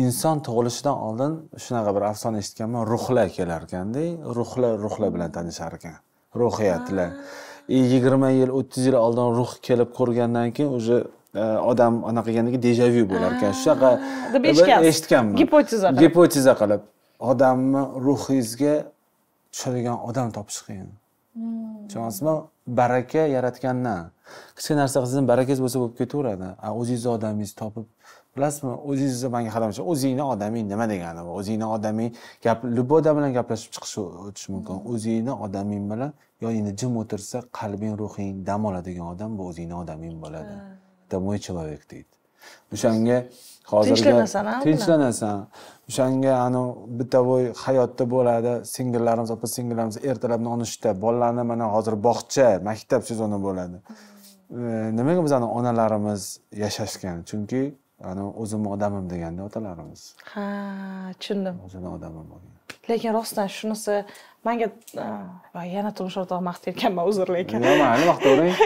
inson tug'ilishidan oldin shunaqa bir afsona eshitganman ruhlar kelar ekanda ruhlar ruhlar bilan tanishar ekan ruhiyatlar e, yigirma yil o'ttiz yil oldin ruh kelib ko'rgandan keyin уже e, odam anaqa keyin dejavyu bo'lar ekan shunaqa deb e, eshitganman gipoteza gipoteza qilib odamni ruhingizga tushadigan odam topish qiyin hmm. tushunyapsizmi baraka yaratgandan kichkina narsa qilsangiz barakangiz bo'lsa bo'lib ketaveradi o'zingizni odamingizni topib bilasizmi o'zingizni manga qaramay o'zingni odaming nima degani bu o'zingni odaming gap любой odam bilan gaplashib chiqish o'tishi mumkin o'zingni odaming bilan yoningda jim o'tirsa qalbing ruhing dam oladigan odam bu o'zingni odaming bo'ladi домой человек deydi o'shanga hozir tinchlanasan tinchlanasan o'shanga ani voy hayotda bo'ladi singillarimiz opa singillarimiz ertalab nonushta bolalarni mana hozir bog'cha maktab sezoni bo'ladi hmm. e, nimaga bizani onalarimiz yashashgan chunki ani o'zimni odamim deganda otalarimiz ha tushundim o'zini odamim bo'lgan lekin rostdan shunisi manga yana turmush o'rtog'im maqtayotganman uzr lekin yo'q mayli maqtavering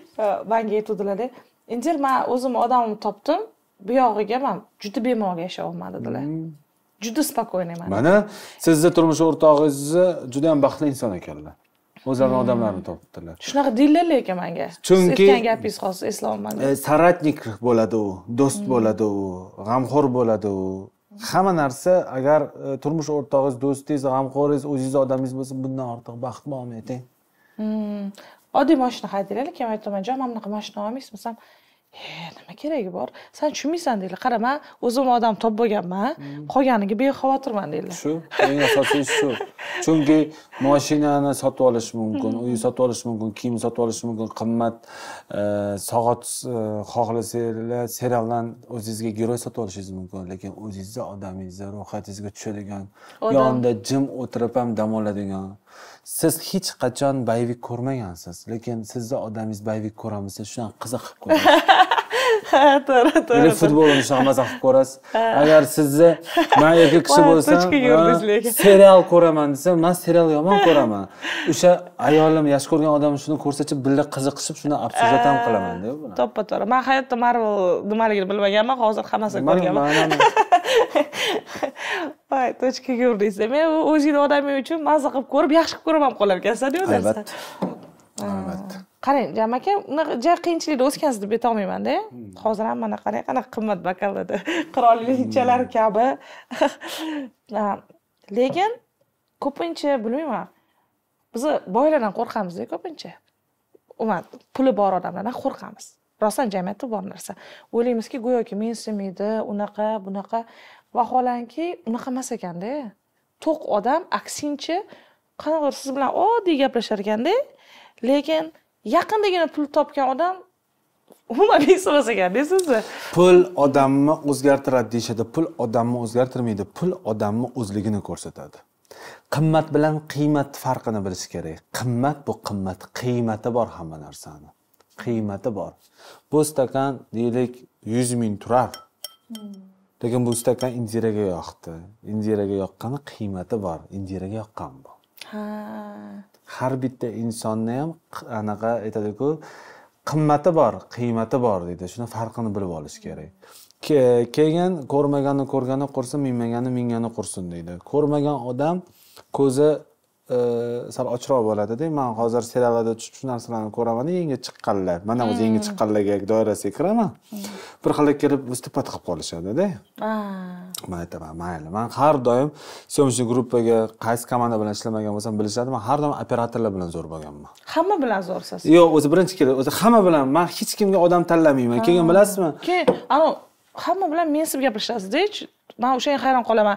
manga aytuvdilarda endi man o'zimni odamimni topdim buyog'iga man juda bemalol yashay olmadilar hmm. juda спокойныйman mana sizni turmush o'rtog'ingizni juda ham baxtli inson ekanlar o'zlarini hmm. odamlarini topibdilar shunaqa deydilar lekin menga chunki aytgan gapingiz hozir e, соратник bo'ladi u do'st hmm. bo'ladi u g'amxo'r bo'ladi u hamma narsa agar e, turmush o'rtog'ingiz do'stingiz g'amxo'ringiz o'zingizni odamingiz bo'lsa bundan ortiq baxt bo'lmaydi oddiy moshina haydanglar lekin aytaman jon mana bunaqa moshina olmaysiz desam nima keragi bor san tushunmaysan deydilar men o'zim odam topib bo'lganman hmm. qolganiga bexavotirman deydilar shu eng asosiysi shu chunki mashinani sotib olish mumkin hmm. uy sotib olish mumkin kiyim sotib olish mumkin qimmat e, soat e, xohlasanglar serialdan o'zingizga giroy sotib olishingiz mumkin lekin o'zingizni odamingizni ruhiyatingizga tushadigan yonida jim o'tirib ham dam oladigan siz hech qachon boyvik ko'rmagansiz lekin sizni odamingiz boyvik ko'ramiz deb shunaqa qiziq qilib ko'rasiz ha to'g'ri to'g'ri futbolni shunaqa mazza qilib ko'rasiz agar sizni man kishi bo'lsam serial ko'raman desa man serial yomon ko'raman o'sha ayolim yaxshi ko'rgan odam shuni ko'rsachi birga qiziqishib shuni absurdat ham qilaman to'ppa to'g'ri man hayotda marvel nimaligini bilmaganman hozir hammasini ko'rganman voy точкаga urdingiz men o'zingni odaming uchun mazza qilib ko'rib yaxshi qilib ko'rib ham qolar ekansan-ku albatta albatta qarang jam aka unaqa ja qiyinchilikda o'sgansiz deb aytolmaymanda hmm. hozir ham mana qarang qanaqa qimmat bokallarda lichalar hmm. kabi lekin ko'pincha bilmayman biz boylardan qo'rqamizda ko'pincha umuman puli bor odamlardan qo'rqamiz rostdan jamiyatda bor narsa o'ylaymizki go'yoki mensimaydi unaqa bunaqa vaholanki unaqa emas ekanda to'q odam aksincha qanaqadir siz bilan oddiy gaplashar ekanda lekin yaqindagina pul topgan odam umuman emas ekanda sizni pul odamni o'zgartiradi deyishadi pul odamni o'zgartirmaydi pul odamni o'zligini ko'rsatadi qimmat bilan qiymat farqini bilish kerak qimmat bu qimmat qiymati bor hamma narsani qiymati bor bu stakan deylik yuz ming turar hmm. lekin bu stakan indiraga yoqdi indiraga yoqqani qiymati bor indiraga yoqqan bu ha har bitta insonni ham anaqa aytadiku qimmati bor qiymati bor deydi shuni farqini bilib olish kerak keyin ko'rmaganni ko'rgani qursin minmaganni mingani qursin deydi ko'rmagan odam ko'zi sal ochroq bo'ladida man hozir seriallarda shu narsalarni ko'raman yangi chiqqanlar mana o'zi yangi hmm. chiqqanlarga doirasiga kiraman hmm. bir xil kelib выступать qilib qolishadida man aytaman mayli man har doim syomочный групpaga qaysi komanda bilan ishlamagan bo'lsam bilishadi man har doim operatorlar bilan zo'r bo'lganman hamma bilan zo'rsiz yo'q o'zi birinchi kelib o'zi hamma bilan man hech kimga odam tanlamayman keyin bilasizmi keyin hamma bilan mensib gaplashasizda man o'shanga hayron qolaman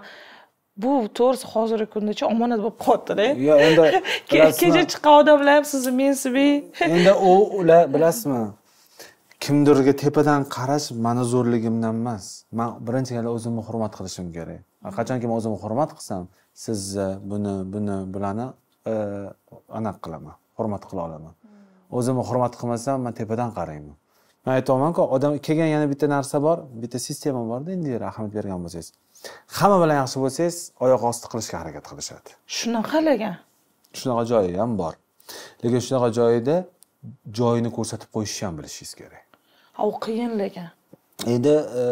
bu to'g'risi hozirgi kundacha omonat bo'lib qolibdida yo' endi kecha chiqqan odamlar ham sizni mensimay endi u ular bilasizmi kimdirga tepadan qarash mani zo'rligimdan emas man birinchi galda o'zimni hurmat qilishim kerak qachonki man o'zimni hurmat qilsam sizni buni buni bularni e, anaqa qilaman hurmat qila olaman o'zimni hurmat qilmasam man tepadan qarayman man aytyapmanku odam kelgan yana bitta narsa bor bitta sistema borda endi ahamiyat bergan bo'lsangiz hamma bilan yaxshi bo'lsangiz oyoq osti qilishga harakat qilishadi shunaqa lekin shunaqa joyi ham bor lekin shunaqa joyida joyini ko'rsatib qo'yishni ham bilishingiz kerak u qiyin lekin endi e,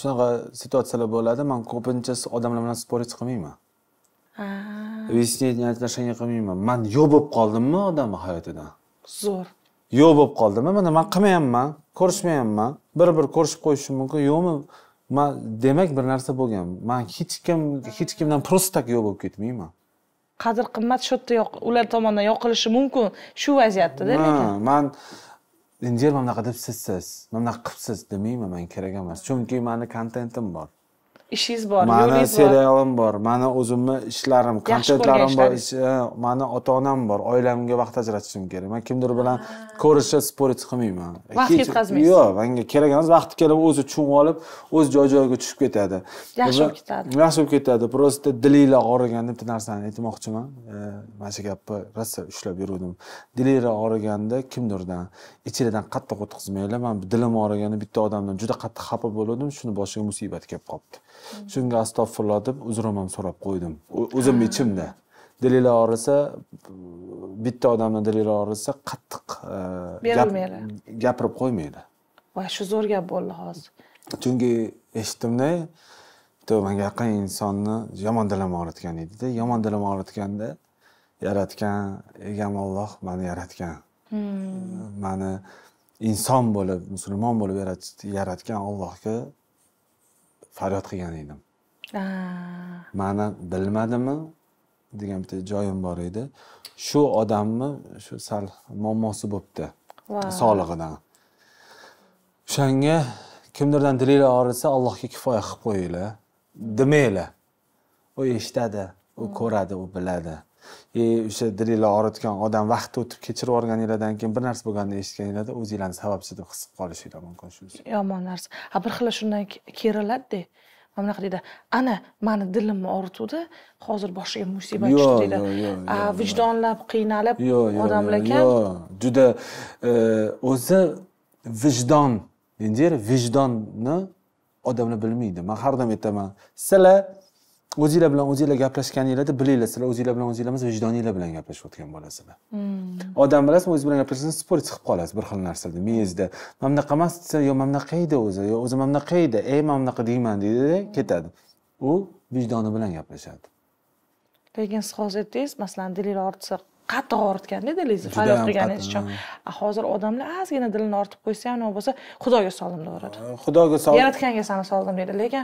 shunaqa situatsiyalar bo'ladi man ko'pincha odamlar bilan sporить qilmayman выяснение отношений qilmayman man yo'q bo'lib qoldimmi odamni hayotidan zo'r yo'q bo'lib qoldimi man qilmayapman ko'rishmayapman bir bir ko'rishib qo'yishim mumkin yo'qmi man demak bir narsa bo'lgan man hech kim hech kimdan просто так yo'q bo'lib ketmayman qadr qimmat shu yerda yo'q ular tomonidan yoqilishi mumkin shu vaziyatdada lekin man endi bunaqa deb sizsiz mana bunaqa qilibsiz demayman man kerak emas chunki mani kontentim bor ishingiz bor mani serialim bor mani o'zimni ishlarim kontentlarim bor e, mani ota onam bor oilamga vaqt ajratishim kerak man kimdir bilan ko'rishib sport qilmayman vaqt yetkazmaysiz yo'q menga kerak emas vaqti kelib o'zi tushunib olib o'z joy joyiga tushib ketadi yaxshi bo'lib ketadi yaxshi bo'lib ketadi просто dilinglar og'rigan bitta narsani aytmoqchiman e, mana shu gapni rosa ushlab yuruvdim dilinglar og'riganda kimdirdan ichidan qattiq o'tkazmanglar man dilim og'riganda bitta odamdan juda qattiq xafa bo'luvdim shuni boshiga musibat kelib qolibdi shunga astag'firulloh deb uzrim ham so'rab qo'ydim o'zim ichimda dilila og'risa bitta odamni dilila og'risa qattiq e, berilmaydi gapirib qo'ymaydi voy shu zo'r gap bo'ldi hozir chunki eshitdimda bitta manga yaqin insonni yomon dilim og'ritgan edida yomon dilim og'ritganda yaratgan egam olloh mani yaratgan hmm. mani inson bo'lib musulmon bo'lib yaratgan ollohga faryod qilgan edim mani bilmadimi degan bitta joyim bor edi shu odamni shu sal muammosi bo'libdi sog'lig'idan o'shanga kimdirdan dilinglar og'risa allohga kifoya qilib qo'yinglar demanglar u eshitadi u ko'radi u biladi o'sha dilinglar og'ritgan odam vaqt o'tib kechirib yuborganinglardan keyin bir narsa bo'lganini eshitganinglarda o'zinglarni sababchi deb his qilib qolishinglar mumkin shunisi yomon narsa ha bir xil shundan keriladida mana bunaqa deydi ana mani dilimni og'rituvdi hozir boshiga musibat tushdi deydi vijdonlab qiynalib odamlar ekan juda e, o'zi vijdon vijdonni odamlar bilmaydi man har doim aytaman sizlar o'zinglar bilan o'zinglar gaplashganinglarda bilinglar sizlar o'zinglar bilan o'zinglar emas vijdoninglar bilan gaplashayotgan bo'lasizlar hmm. odam bilasizmi o'zingiz bilan gaplashsangiz spor chiqib qolasiz bir xil narsada miyangizda mana bunaqa emas desa yo mana bunaqa edi o'zi yo o'zi mana bunaqa edi ey mana bunaqa deyman deydida ketadi u vijdoni bilan gaplashadi lekin siz hozir aytdingiz masalan dilingiz ortsa qattiq og'ritganda dilingizni faryod qilganingiz uchun hozir odamlar ozgina dilini ortib qo'ysa ham nima bo'lsa xudoga soldim deyaveradi xudoga soldim yaratganga sani soldim deydi lekin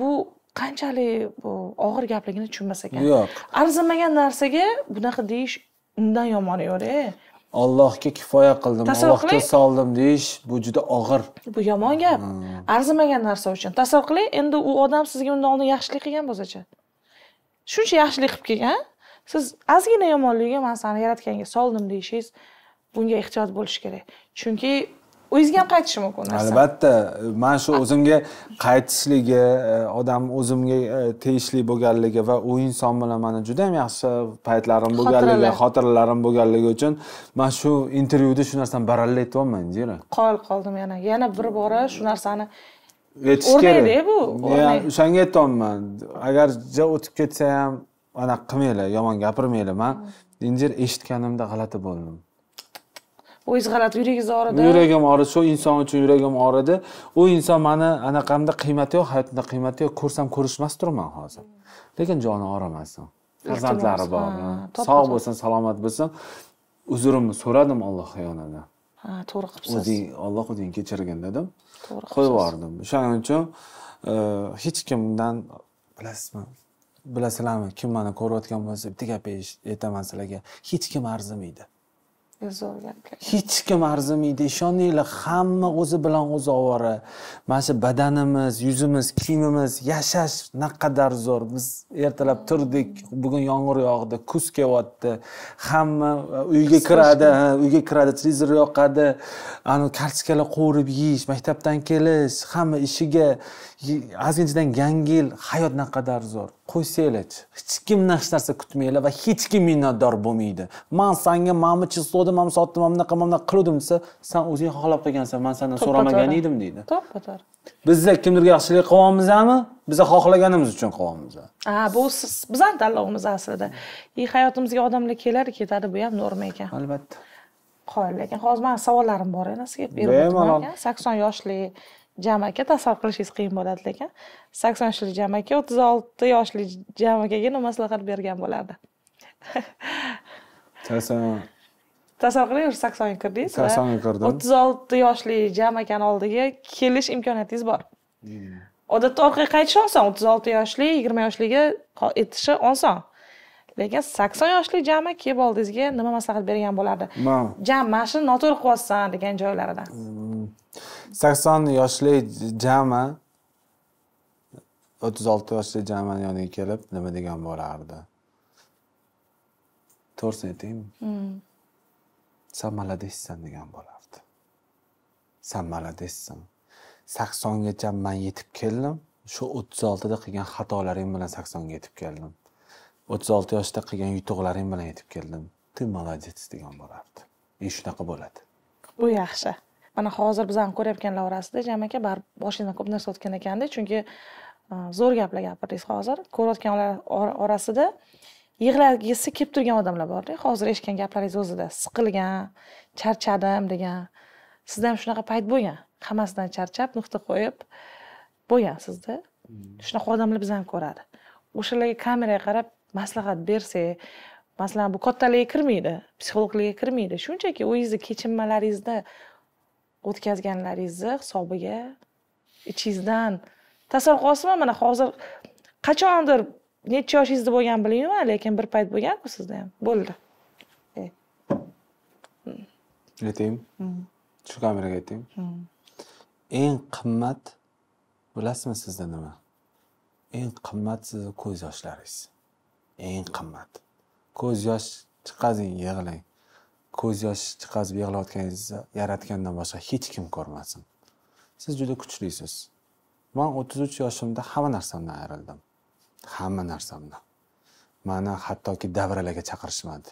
bu qanchalik bu og'ir gapligini tushunmas ekan yo'q arzimagan narsaga bunaqa deyish undan yomoni yo'qda e. allohga kifoya qildim allohga soldim deyish bu juda og'ir bu yomon gap hmm. arzimagan narsa uchun tasavvur qiling endi u odam sizga undan oldin yaxshilik qilgan bo'lsachi shuncha yaxshilik qilib kelgan siz ozgina yomonligiga man seni yaratganga soldim deyishingiz bunga ehtiyot bo'lish kerak chunki o'zingizga ham qaytishi mumkin narsa albatta mana shu o'zimga qaytishligi e, odam o'zimga e, tegishli bo'lganligi va u inson bilan mana juda yam yaxshi paytlarim bo'lganligi xotiralarim bo'lganligi uchun man shu intervyuda shu narsani baralla aytyapman jira qoyil qoldim yana yana bir bora shu narsani aytish kerak e, bu o'shanga aytyapman agar o'tib ketsa ham anaqa qilmanglar yomon gapirmanglar man hmm. injir eshitganimda g'alati bo'ldim o'ziz g'alati yuragingiz og'ridi yuragim og'ridi shu inson uchun yuragim og'ridi u inson mani anaqamda qiymati yo'q hayotimda qiymati yo'q ko'rsam ko'rishmas turman hozir lekin joni og'rimasin farzandlari bor sog' bo'lsin salomat bo'lsin uzrimni so'radim olloh yonidan ha to'g'ri qilibsiz o'zing olloh o'zing kechirgin dedim to'g'ri qo'yib yubordim o'shaning uchun e, hech kimdan bilasizmi bilasizlarmi kim mani ko'rayotgan bo'lsa bitta gap aytaman sizlarga hech kim arzimaydi zo'r gaplar hech kim arzimaydi ishoninglar hamma o'zi bilan o'zi ovora mana shu badanimiz yuzimiz kiyimimiz yashash naqadar zo'r biz ertalab turdik bugun yomg'ir yog'di kuz kelyapti hamma e, e, uyga kiradi uyga kiradi televizor yoqadi anavi kartochkalar qovurib yeyish maktabdan kelish hamma ishiga ozginchidan yangi yil hayot naqadar zo'r qo'ysanglar hech kimdan hech narsa kutmanglar va hech kim minnatdor bo'lmaydi man sanga mana bu chizib sodim mana bu sotdim mana bunaqa mana bunaqa qiluvdim desa san o'zing xohlab qilgansan man sandan so'ramagan edim deydi to'ppa to'g'ri biza kimdirga yaxshilik qilyapmizmi biza xohlaganimiz uchun qilyapmiz a bu bizani tanlovimiz aslida и hayotimizga odamlar keladi ketadi bu ham norma ekan albatta qoyil lekin hozir mani savollarim bor sizga berib o'tmoqman sakson yoshli aka tasavvur qilishingiz qiyin bo'ladi lekin sakson yoshli aka o'ttiz olti yoshli akaga nima maslahat bergan bo'lardi tasavvur qiling saksonga kirdingiz saksonga kirdim o'ttiz olti yoshli akani oldiga kelish imkoniyatingiz bor odatda orqaga qaytish oson o'ttiz olti yoshli yigirma yoshliga yetishi oson lekin sakson yoshli jami kelib oldingizga nima maslahat bergan bo'lardi jam mana shuni noto'g'ri qilyapsan degan joylaridan mm. sakson yoshli jami o'ttiz olti yoshli jamani yoniga kelib nima degan bo'lardi to'g'risini aytaymi mm. san молодецsan degan bo'lardi san молодецsan saksongacha man yetib keldim shu o'ttiz oltida qilgan xatolaring bilan saksonga yetib keldim o'ttiz olti yoshda qilgan yutuqlaring bilan yetib keldim ты молодец degan bo'lardi и shunaqa bo'ladi bu yaxshi mana hozir bizani ko'rayotganlar orasida jam aka baribir boshingizdan ko'p narsa o'tgan ekanda chunki e, zo'r gaplar gapirdingiz hozir ko'rayotganlar orasida yig'lagisi kelib turgan odamlar borda hozir eshitgan gaplaringiz o'zida siqilgan charchadim degan sizda ham shunaqa payt bo'lgan hammasidan charchab nuqta qo'yib bo'lgan sizda hmm. shunaqa odamlar bizani ko'radi o'shalarga kameraga qarab maslahat bersak masalan bu kattalarga kirmaydi psixologlarga kirmaydi shunchaki o'zingizni kechinmalaringizni o'tkazganlaringizni hisobiga ichingizdan tasavvur qilyapsizmi mana hozir qachondir necha yoshingizda bo'lgan bilmayman lekin bir payt bo'lganku sizda ham bo'ldi e. hmm. aytaymi hmm. shu kameraga aytaymi hmm. eng qimmat bilasizmi sizda nima eng qimmat sizni ko'z yoshlaringiz eng qimmat ko'z yosh chiqazing yig'lang ko'z yosh chiqazib yig'layotganingizni yaratgandan boshqa hech kim ko'rmasin siz juda kuchlisiz man o'ttiz uch yoshimda hamma narsamdan ayrildim hamma narsamdan mani hattoki davralarga chaqirishmadi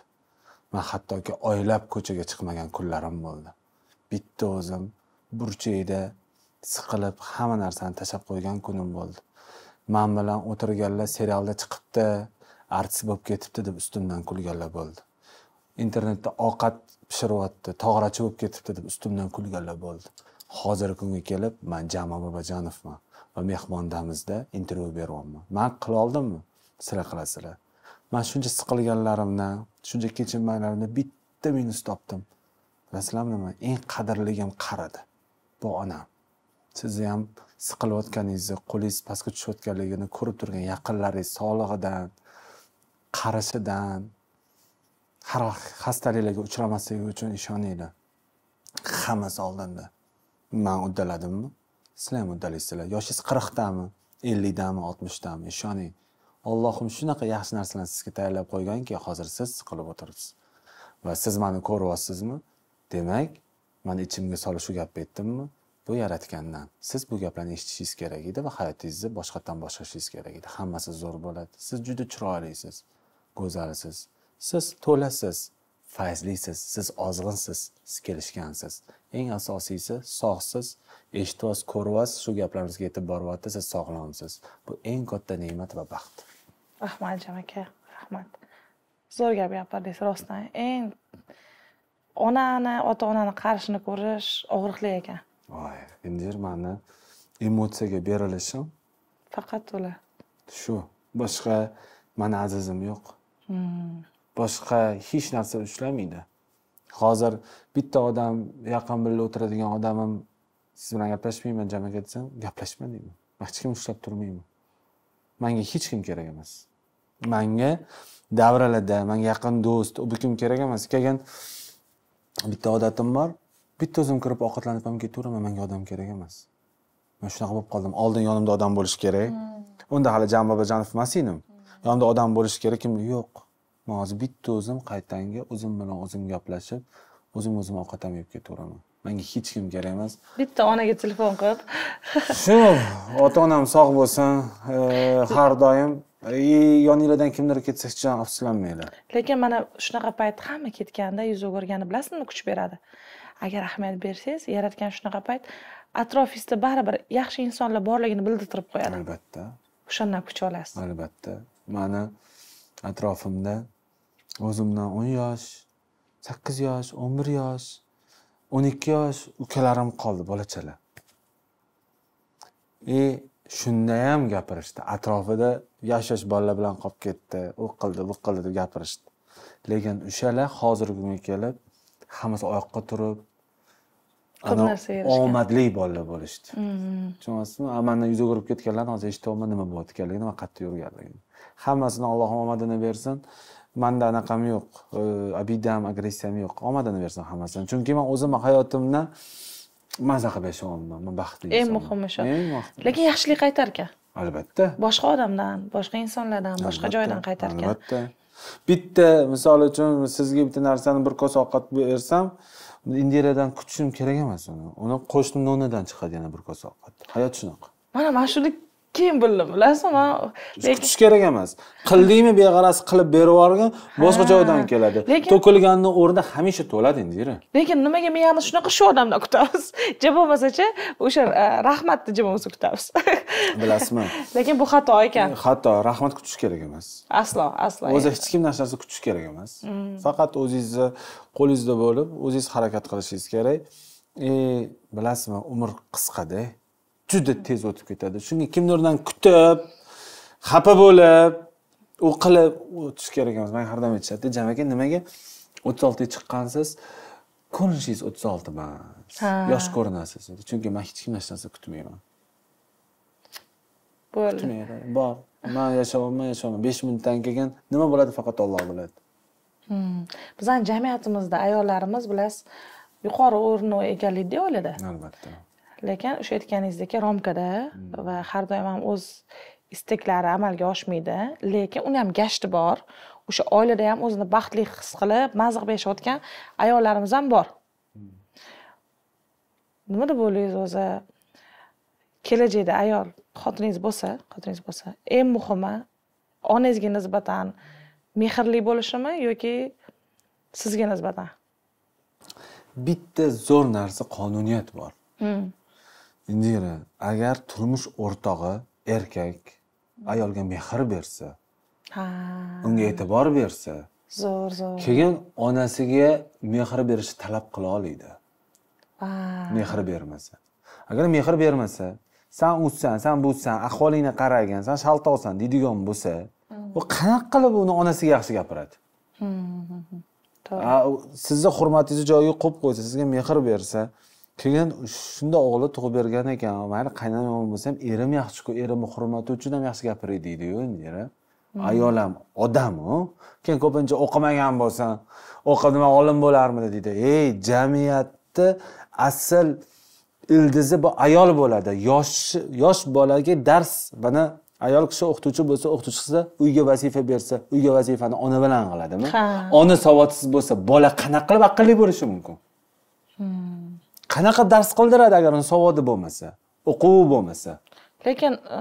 man hattoki oylab ko'chaga chiqmagan kunlarim bo'ldi bitta o'zim burchakda siqilib hamma narsani tashlab qo'ygan kunim bo'ldi man bilan o'tirganlar serialda chiqibdi artist bo'lib ketibdi deb ustimdan kulganlar bo'ldi internetda ovqat pishiryapti tog'rachi bo'lib ketibdi deb ustimdan kulganlar bo'ldi hozirgi kunga kelib man jamol bobojonovman va mehmondamizda intervyu beryapman man qila oldimmi sizlar qilasizlar man shuncha siqilganlarimni shuncha kechinmaganlarimni bitta minus topdim bilasizlarmi nima eng qadrligim qaradi bu onam sizni ham siqilayotganingizni qo'lingiz pastga tushayotganligini ko'rib turgan yaqinlaringiz sog'lig'idan qarishidan har xastaliklarga uchramasligi uchun ishoninglar hammasi oldinda man uddaladimmi sizlar ham uddalaysizlar yoshingiz qirqdami ellikdami oltmishdami ishoning allohim shunaqa yaxshi narsalarni sizga tayyorlab qo'yganki hozir siz qilib o'tiribsiz va siz mani ko'ryapsizmi demak mani ichimga solib shu gapni aytdimmi bu yaratgandan siz bu gaplarni eshitishingiz kerak edi va hayotingizni boshqatdan boshlashingiz kerak edi hammasi zo'r bo'ladi siz juda chiroylisiz go'zalsiz siz to'lasiz fayzlisiz siz ozg'insiz siz kelishgansiz eng asosiysi sog'siz eshityapsiz ko'ryapsiz shu gaplarimizga yetib boryapti siz sog'lomsiz bu eng katta ne'mat va baxt rahmatjon aka rahmat zo'r gap gapirdingiz rostdan eng onani ota onani qarishini ko'rish og'riqli ekan voy endi mani emotsiyaga berilishim faqat ular shu boshqa mani azizim yo'q boshqa hech narsa ushlamaydi hozir bitta odam yaqin birga o'tiradigan odamim siz bilan gaplashmayman jamaga desam gaplashma deyman man hech kimni ushlab turmayman manga hech kim kerak emas manga davralarda manga yaqin do'st bu kim kerak emas kelgan bitta odatim bor bitta o'zim kirib ovqatlanib ham ketaveraman manga odam kerak emas man shunaqa bo'lib qoldim oldin yonimda odam bo'lishi kerak hmm. unda hali jan bobojanov emas edim yonimda odam bo'lishi kerakmi yo'q man hozir bitta o'zim qaytanga o'zim bilan o'zim gaplashib o'zim o'zim ovqat yeb ketaveraman manga hech kim kerak emas bitta onaga telefon qilib shu ota onam sog' bo'lsin har doim yoninglardan kimdir ketsa hech qachon afsuslanmanglar lekin mana shunaqa payt hamma ketganda yuz o'girgani bilasiz nima kuch beradi agar ahamiyat bersangiz yaratgan shunaqa payt atrofingizda baribir yaxshi insonlar borligini bildirtirib qo'yadi albatta o'shandan kuch olasiz albatta mani atrofimda o'zimdan o'n yosh sakkiz yosh o'n bir yosh o'n ikki yosh ukalarim qoldi bola и e, shunda ham gapirishdi atrofida yosh yosh bolalar bilan qolib ketdi u qildi bu qildi deb gapirishdi lekin o'shalar hozirgi kunga kelib hammasi oyoqqa turib omadli bolalar bo'lishdi mm-hmm. tushunyapsizmi mandan yuz o'girib ketganlarni hozir eshityapman nima bo'layotganligini va qayerda yurganligini hammasini alloh omadini bersin manda anaqam yo'q obidam e, agressiyam yo'q omadini bersin hammasini chunki man o'zimni hayotimni maza qilib yashayapman man baxtli eng muhimi shu lekin yaxshilik ekan albatta boshqa odamdan boshqa insonlardan boshqa joydan ekan albatta bitta misol uchun sizga bitta narsani bir kosa ovqat bersam indiradan kutishim kerak emas uni uni qo'shni nonidan chiqadi yana bir kosa ovqat hayot shunaqa mana mana shuni keyin bildim bilasizmi man kutish kerak emas qildingmi beg'araz qilib berib yuborgin boshqa joydan keladi lekin to'kilganni o'rnida hamisha to'ladi endi lekin nimaga miyamiz shunaqa shu odamdan kutamiz ja bo'lmasachi o'sha e, rahmatni ja bo'lmasa kutamiz bilasizmi lekin bu xato ekan xato rahmat kutish kerak emas aslo aslo o'zi hech kimdan hech narsa kutish kerak emas mm. faqat o'zingizni qo'lingizda bo'lib o'zingiz harakat qilishingiz kerak e bilasizmi umr qisqada juda tez o'tib ketadi shunga kimdirdan kutib xafa bo'lib u qilib o'tish kerak emas manga har doim aytishadida jam aka nimaga o'ttiz oltiga chiqqansiz ko'rinishingiz o'ttiz olti emas yosh ko'rinasiz chunki man hech kimdan hech narsa kutmayman bo'ldi bor man yashayapman yashayapman besh minutdan keyin nima bo'ladi faqat olloh biladi hmm. bizani jamiyatimizda ayollarimiz bilasiz yuqori o'rinni egallaydi oilada albatta lekin o'sha aytganingizdek romkada hmm. va har doim ham o'z istaklari amalga oshmaydi lekin uni ham gashti bor o'sha oilada ham o'zini baxtli his qilib mazza qilib yashayotgan ayollarimiz ham bor nima deb o'ylaysiz o'zi kelajakda ayol xotiningiz bo'lsa xotiningiz bo'lsa eng muhimi onangizga nisbatan mehrli bo'lishimi yoki sizga nisbatan bitta zo'r narsa qonuniyat bor hmm. indira agar turmush o'rtog'i erkak ayolga mehr bersa ha unga e'tibor bersa zo'r zo'r keyin onasiga mehr berishni talab qila oladi mehr bermasa agar mehr bermasa san o'tsan san busan ahvolingni qaragin san shaltoqsan deydigan bo'lsa u qanaqa qilib uni onasiga yaxshi gapiradi hmm, hmm, hmm. sizni hurmatingizni joyiga qo'yib qo'ysa sizga mehr bersa keyin shunda o'g'li tug'ib bergan ekan mayli qaynona yomon bo'lsa ham erim yaxshiku erimni hurmati uchun ham yaxshi gapiray deydiyu nera hmm. ayol ham odamu keyin ko'pincha o'qimagan bo'lsa o'qidima olim bo'larmidi deydi ey jamiyatni asl ildizi bu ayol bo'ladi yosh yosh bolaga dars mana ayol kishi o'qituvchi bo'lsa o'qituvchi o'qituvchisi uyga vazifa bersa uyga vazifani ona bilan qiladimi ona savodsiz bo'lsa bola qanaqa qilib aqlli bo'lishi mumkin hmm. qanaqa dars qildiradi agar uni savodi bo'lmasa o'quvi bo'lmasa lekin e,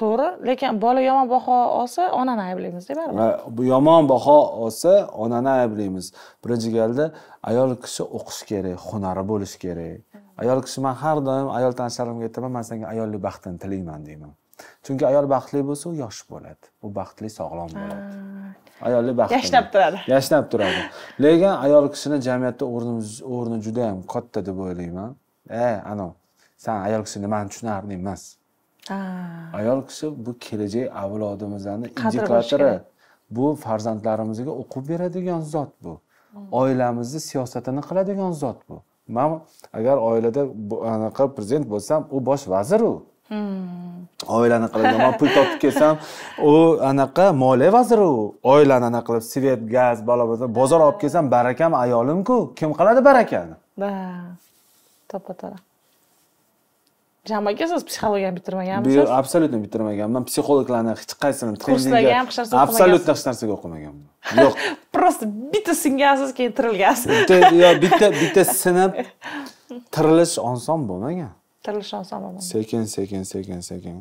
to'g'ri lekin bola yomon baho olsa onani ayblaymizda e, baribir yomon baho olsa onani ayblaymiz birinchi galda ayol kishi o'qishi kerak hunari bo'lishi kerak ayol kishi man har doim ayol tanishlarimga aytaman man senga ayollik baxtini tilayman deyman chunki ayol baxtli bo'lsa u yosh bo'ladi u baxtli sog'lom bo'ladi ah. ayolni baxtli yashnab turadi yashnab turadi lekin ayol kishini jamiyatda o'rni o'rni juda yam katta deb o'ylayman e ano san ayol kishi nimani tushunarli emas ah. ayol kishi bu kelajak avlodimizni indikatori bu farzandlarimizga o'qib beradigan zot bu hmm. oilamizni siyosatini qiladigan zot bu man agar oilada anaqa prezident bo'lsam u bosh vazir u oilani qilib yomon pul topib kelsam u anaqa moliya vaziri u oilani anaqa qilib svet gaz balo bozor olib kelsam barakam ayolimku kim qiladi barakani to'ppa to'la jam aka siz psixologiyani bitirmaganmisiz yo'q absolyutно bitirmaganman psixologlarni hech qaysini kurslarga ham hech narsa absolyutно hech narsaga o'qimaganman yo'q просто bitta singansiz keyin tirilgansiz bitta bitta bitta sinib tirilish oson bo'lmagan oson bo'ladi sekin sekin sekin sekin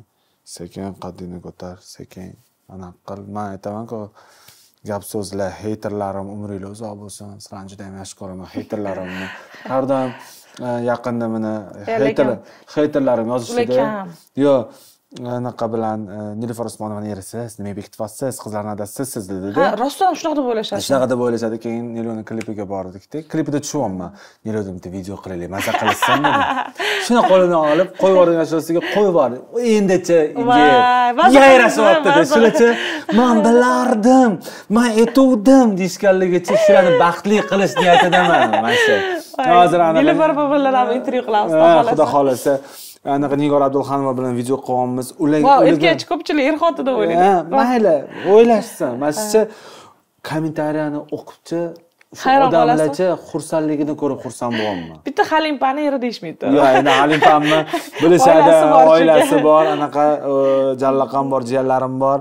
sekin qaddingni ko'tar sekin anaqa qil man aytamanku gap so'zlar heyterlarim umringlar uzoq bo'lsin sizlarni juda yaxshi ko'raman heyterlarimni har doim e, yaqinda meni heyterlarim yozishadi yo'q anaqa bilan nilufar usmonovani siz nima bekitibyapsiz qizlarni adasi siz dedi ha rostdan shunaqa deb o'ylashadi shunaqa deb o'ylashadi keyin niluni klipiga bordikda klipida tushyapman nilu bitta video qilaylik maza qilishsin shuni qo'lini olib qo'yib yuborgan ashulasiga qo'yib yubordi endichi yayrashyaptida shularchi man bilardim man aytuvdim deyishganligicha shularni baxtli qilish niyatidaman mana shu hozir nilufar bobolar bilan intervyu qilamiz xudo xohlasa anaqa nigora abdulxanova bilan video qilganmiz ular erkak ko'pchilik er xotin deb o'ylaydi mayli o'ylashsin manimcha kommentariyani o'qibchi shu odamlarcha xursandligini ko'rib xursand bo'lyapman bitta halimpani eri deyishmaydi yo'q endi halimpamni bilishadi oilasi bor anaqa e, jallaqam bor jiyanlarim bor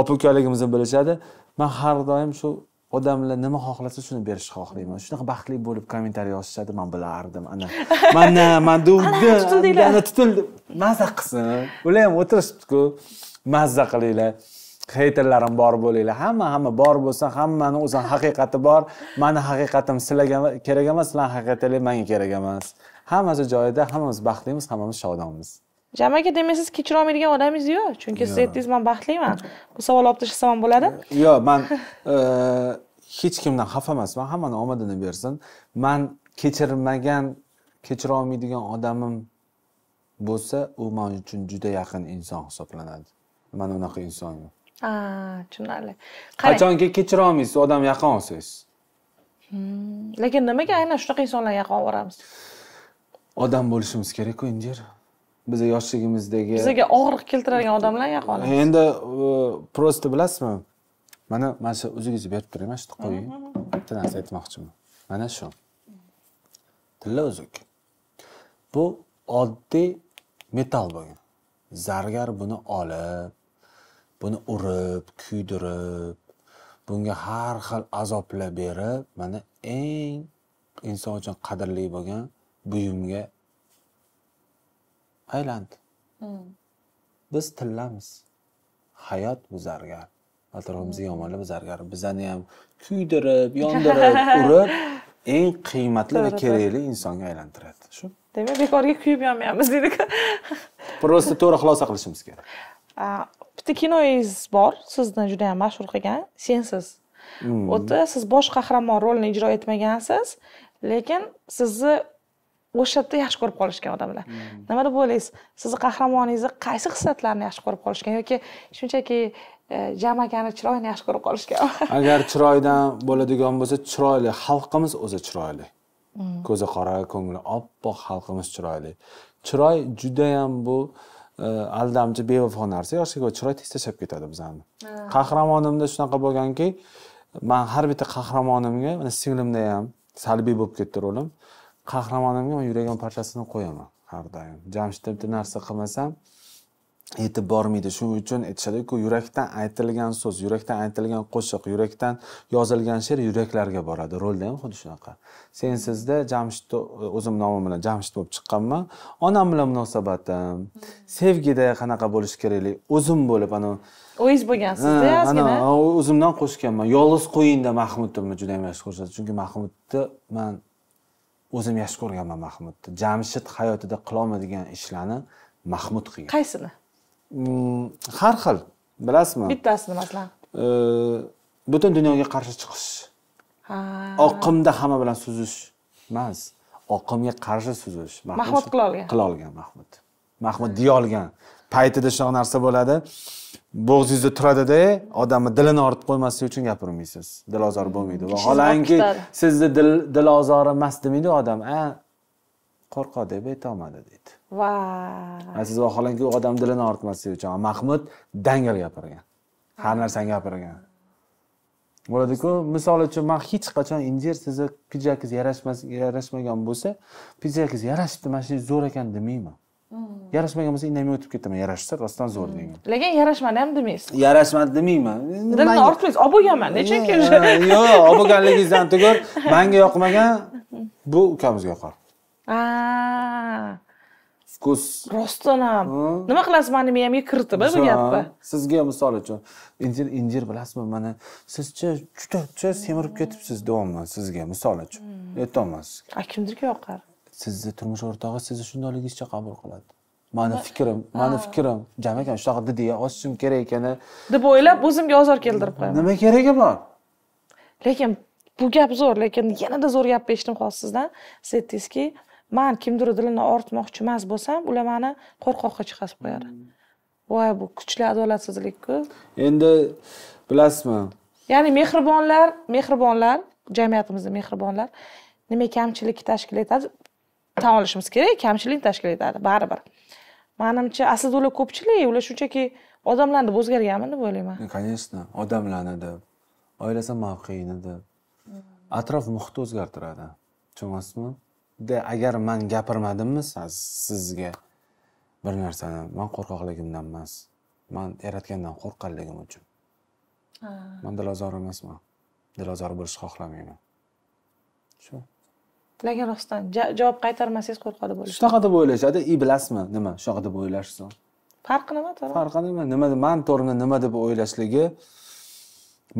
opa ukaligimizni bilishadi man har doim shu odamlar nima xohlasa shuni berishni xohlayman shunaqa baxtli bo'lib kommentariy yozishadi man bilardim ana mana mana tutildinglar ana tutildim maza qilsin ular ham o'tirishibdiku mazza qilinglar heyterlarim bor bo'linglar hamma hamma bor bo'lsa hammani o'zini haqiqati bor mani haqiqatim sizlarga kerak emas sizlarni haqiqatinglar menga kerak emas hammasi joyida hammamiz baxtlimiz hammamiz shodonmiz jamaga demak siz kechira olmaydigan odamingiz yo'q chunki siz aytdingiz man baxtliman bu savol olib tashlasam ham bo'ladi yo'q man e, hech kimdan xafa emasman hammani omadini bersin man kechirmagan kechira olmaydigan odamim bo'lsa u man uchun juda yaqin inson hisoblanadi man unaqa insonman tushunarli qachonki kechira olmaysiz odam yaqin olsangiz hmm, lekin nimaga aynan shunaqa insonlarni yaqin olib boramiz odam bo'lishimiz kerakku indira bizni yoshligimizdagi bizga og'riq keltiradigan odamlar yaqolamiz endi просто e, bilasizmi mana mana shu o'zingiz berib turing mana shuni qo'ying bitta narsa aytmoqchiman mana shu tilla uzuk bu oddiy metal bo'lgan zargar buni olib buni urib kuydirib bunga har xil azoblar berib mana eng inson uchun qadrli bo'lgan buyumga aylandi hmm. biz tillamiz hayot bu zargar atrofimizni yomonlab zargar bizani ham kuydirib yondirib urib eng qiymatli va kerakli insonga aylantiradi shu demak bekorga kuyib yonmayapmiz deydiku просто to'g'ri xulosa qilishimiz kerak bitta kinoyingiz bor sizni juda yam mashhur qilgan sensiz u hmm. yerda siz bosh qahramon rolini ijro etmagansiz lekin sizni o'sha yerda yaxshi ko'rib qolishgan odamlar hmm. nima deb o'ylaysiz sizni qahramoningizni qaysi xislatlarini yaxshi ko'rib qolishgan yoki shunchaki e, jamakani chiroyini yaxshi ko'rib qolishgan agar chiroydan bo'ladigan bo'lsa chiroyli xalqimiz o'zi chiroyli hmm. ko'zi qora ko'ngli oppoq xalqimiz chiroyli chiroy judayam bu e, aldamchi bevafo narsa yoshga ko'ra chiroy tez tashlab ketadi bizani qahramonimda shunaqa bo'lganki man har bitta qahramonimga mana singlimda ham salbiy bo'lib ketdi rolim qahramonimga yuragim parchasini qo'yaman har doim jamshidda bitta narsa qilmasam yetib bormaydi shuning uchun aytishadiku yurakdan aytilgan so'z yurakdan aytilgan qo'shiq yurakdan yozilgan she'r yuraklarga boradi rolda ham xuddi shunaqa sensizda jamshidni o'zim nomim bilan jamshid bo'lib chiqqanman onam bilan munosabatim sevgida qanaqa bo'lishi kerakli o'zim bo'lib anavi o'yingiz bo'lgansizda ozgina o'zimdan qo'shganman yolg'iz qo'yingda mahmudimni juda ham yaxshi ko'rsatdi chunki mahmudni man o'zim yaxshi ko'rganman mahmudni jamshid hayotida qilolmaydigan ishlarni mahmud qilgan qaysini mm, har xil bilasizmi bittasini masalan butun dunyoga qarshi chiqish oqimda hamma bilan suzish emas oqimga qarshi suzish mahmud qila olgan qila olgan mahmud mahmud deya olgan paytida shunaqa narsa bo'ladi bo'g'zingizda turadida odamni dilini ortib qo'ymaslik uchun gapirmaysiz dil ozor bo'lmaydi vaholanki sizni dil dil ozori emas demaydi odam a qo'rqadi aytolmadi deydi va siz vaholanki u odam dilini ortmaslik uchun mahmud dangal gapirgan har narsani gapirgan bo'ladiku misol uchun man hech qachon injer sizni pijakingiz yarashmas yarashmagan bo'lsa pijakingiz yarashibdi mana shu zo'r ekan demayman yarashmagan bo'lsa indamay o'tib ketaman yarashsa rostdan zo'r deyman lekin yarashmadi ham demaysiz yarashmadi demayman dilni ortmaysiz olib bo'lganman nechunki yo'q olib bo'lganligingizdan tugul manga yoqmagan bu ukamizga yoqar vkus rostdan ham hm? nima qilasiz mani miyamga kiritib bu gapni sizga misol uchun injir injir bilasizmi mana sizcha juda semirib ketibsiz deyapman sizga misol uchun hm. aytyapman sizga kimdirga yoqar sizni turmush o'rtog'ingiz siz shundayligingicha qabul qiladi mani fikrim mani fikrim jamakan shunaqa didiga osishim kerak ekan deb o'ylab o'zimga ozor keltirib qo'yaman nima keragi bor lekin bu gap zo'r lekin yanada zo'r gapni eshitdim hozir sizdan siz aytdingizki man kimdir dilini og'ritmoqchi emas bo'lsam ular mani qo'rqoqqa chiqarib qo'yadi voy bu kuchli adolatsizlikku endi bilasizmi ya'ni mehribonlar mehribonlar jamiyatimizda mehribonlar nima kamchilikni tashkil etadi tan olishimiz kerak kamchilikni tashkil etadi baribir manimcha aslida ular ko'pchilik ular shunchaki odamlarni deb o'zgarganmi deb o'ylayman e, конечно odamlarni deb oilasi mavqeini deb atrof muhitni o'zgartiradi tushunyapsizmi agar man gapirmadimmi sizga bir narsani man qo'rqoqligimdan emas man yaratgandan qo'rqqanligim uchun man dilozor emasman dilozor bo'lishni xohlamayman shu lekin rostdan javob qaytarmasangiz qo'rqadi bo'lish shunaqa deb o'ylashadi и bilasizmi nima shunaqa deb o'ylashsin farqi nima farqi nima nima man to'g'ri nima deb o'ylashligi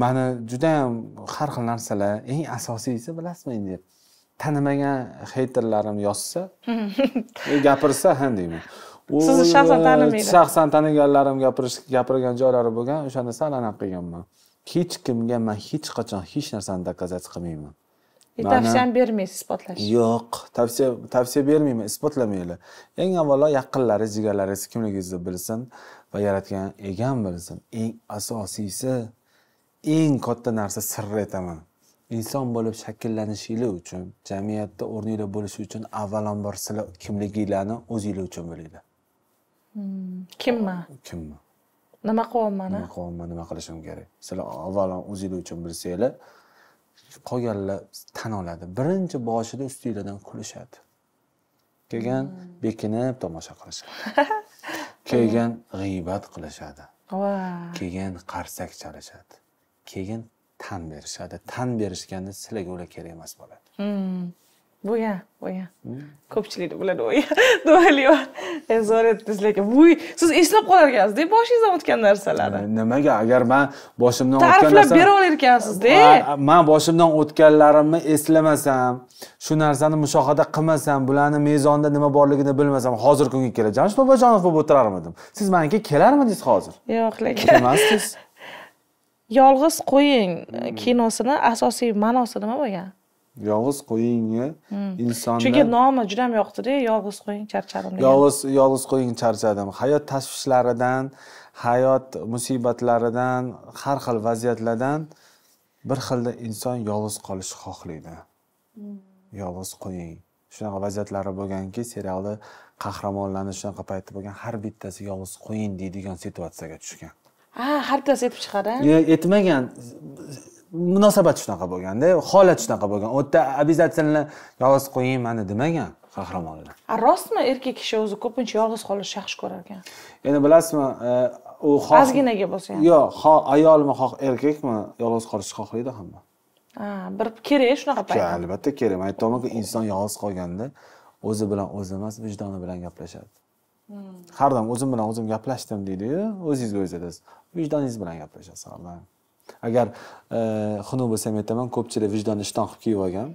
mani judayam har xil narsalar eng asosiysi bilasizmi endi tanimagan heyterlarim yozsa e, gapirsa ha deyman sizni shaxsan tanimaydi shaxsan taniganlarim gapirish gapirgan joylari bo'lgan o'shanda sal anaqa qilganman hech kimga man hech qachon hech narsani доказать qilmayman E, tavsiyani bermaysiz isbotlash yo'q tavsiya tavsiya bermayman isbotlamanglar eng avvalo yaqinlari jigarlaringiz kimligingizni bilsin va yaratgan egam bilsin eng asosiysi eng katta narsa sirni aytaman inson bo'lib shakllanishinglar uchun jamiyatda o'rninglar bo'lishi uchun avvalambor sizlar kimliginglarni o'zinglar uchun bilinglar kimman kimman nima qilyapman nima qilyapman nima qilishim kerak sizlar avvalo o'zinglar uchun bilsanglar qolganlar tan oladi birinchi boshida ustinglardan kulishadi keyin hmm. bekinib tomosha qilishadi keyin g'iybat qilishadi keyin qarsak chalishadi keyin tan berishadi tan berishganda sizlarga ular kerak emas bo'ladi hmm. vo'ya vo'ya ko'pchilik biladi vo'ya deb o'ylayman zo'rayapmiz lekin vuy siz eslab qolar ekansiz-da boshingizdan o'tgan narsalarni nimaga agar men boshimdan o'tgan ta'riflab bera olar ekansiz-da. Men boshimdan o'tganlarimni eslamasam shu narsani mushohada qilmasam bularni mezonda nima borligini bilmasam hozir kunga kelar. jamshid bobojonov bo'lib o'tirarmidim siz menga kelarmidingiz hozir yo'q lekin kelmasdingiz yolg'iz qo'ying hmm. kinosini asosiy ma'nosi nima bo'lgan yolg'iz qo'yingni hmm. insonda chunki nomi juda ham yoqdida yolg'iz qo'ying charchadim yolg'iz yolg'iz qo'ying charchadim hayot tashvishlaridan hayot musibatlaridan har xil vaziyatlardan bir xilda inson yolg'iz qolishni xohlaydi hmm. yolg'iz qo'ying shunaqa vaziyatlari bo'lganki serialda qahramonlarni shunaqa paytda bo'lgan har bittasi yolg'iz qo'ying deydigan situatsiyaga tushgan ha har bittasi aytib chiqadi aytmagan munosabat shunaqa bo'lganda holat shunaqa bo'lgan u yerda обязательно yolg'iz qo'ying mani demagan qahramonlar rostmi erkak kishi o'zi ko'pincha yolg'iz qolishni yaxshi ko'rar ekan endi bilasizmi e, u ozginaga bo'lsa ham yo'q ayolmi xoh erkakmi yolg'iz qolishni xohlaydi hamma bir kerak shunaqa payt albatta kerak man aytyapmanku inson yolg'iz qolganda o'zi bilan o'zi emas vijdoni bilan gaplashadi hmm. har doim o'zim bilan o'zim gaplashdim deydiyu o'zingizga o'zingiz aytasiz vijdoningiz bilan gaplashasiz agar e, xunuk bo'lsam aytaman ko'pchilik vijdon ishton qilib kiyib olgan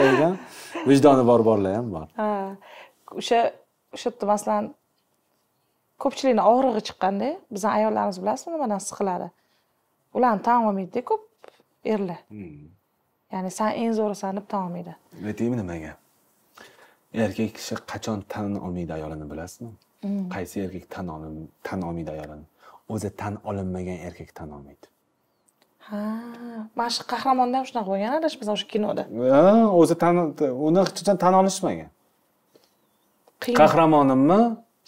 lekin vijdoni bor borlar ham bor o'sha o'sha yerda masalan ko'pchilikni og'rig'i chiqqanda bizni ayollarimiz bilasizmi nimadan siqiladi ularni tan olmaydida ko'p erlar hmm. ya'ni san eng zo'risan deb tan olmaydi aytaymi nimaga erkak kishi qachon tan olmaydi ayolini bilasizmi hmm. qaysi erkak tan tan olmaydi ayolini o'zi tan olinmagan erkak tan olmaydi ha mana shu qahramonda ham shunaqa bo'lgan biz o'sha kinoda ha o'zi uni hech qachon tan olishmagan qahramonimni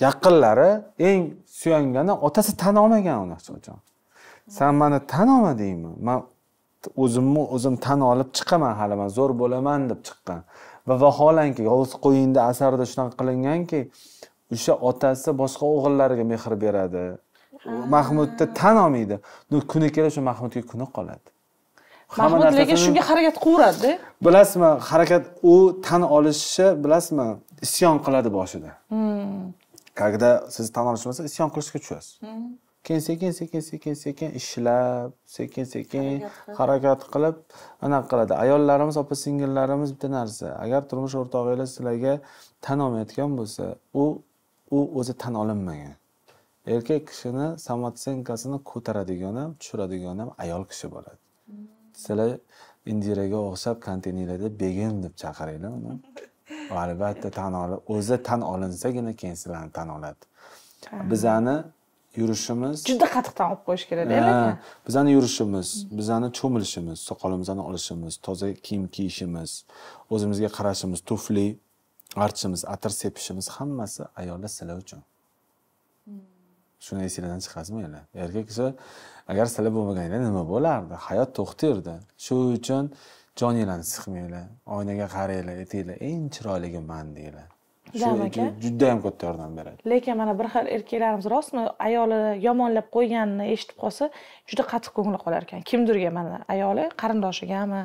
yaqinlari eng suyangani otasi tan olmagan uni hech qachon san mani tan olmadingmi man o'zimni o'zim tan olib chiqaman hali man zo'r bo'laman deb chiqqan va vaholanki yolg'iz qo'yingda asarida shunaqa qilinganki o'sha otasi boshqa o'g'illariga mehr beradi mahmudni tan olmaydi kuni kelib shu mahmudga kuni qoladi mahmud lekin shunga harakat qilaveradida bilasizmi harakat u tan olishni bilasizmi isyon qiladi boshida когда hmm. siz tan olishmasa isyon qilishga tushasiz hmm. keyin sekin sekin sekin sekin ishlab sekin sekin harakat qilib anaqa qiladi ayollarimiz opa singillarimiz bitta narsa agar turmush o'rtog'ingiz sizlarga tan olmayotgan bo'lsa u u o'zi tan olinmagan erkak kishini samotsenkasini ko'taradigan ham tushiradigan ham ayol kishi bo'ladi sizlar indiraga o'xshab konteynerlarda begim deb chaqiringlar uni albatta tan olib o'zi tan olinsagina keyin sizlarni tan oladi bizani yurishimiz juda qattiq tan olib qo'yish kerak bizani yurishimiz bizani cho'milishimiz soqolimizni olishimiz toza kiyim kiyishimiz o'zimizga qarashimiz tufli archimiz atir sepishimiz hammasi ayollar sizlar uchun shuni esinglardan chiqazmanglar erkak kishi agar sizlar bo'lmaganinglar nima bo'lardi hayot to'xtardi shu uchun joninglarni siqmanglar oynaga qaranglar aytinglar eng chiroyligi man deyglar dam aka judayam katta yordam beradi lekin mana bir xil erkaklarimiz rostmi ayoli yomonlab qo'yganini eshitib qolsa juda qattiq ko'ngli qolar ekan kimdirga mana ayoli qarindoshigami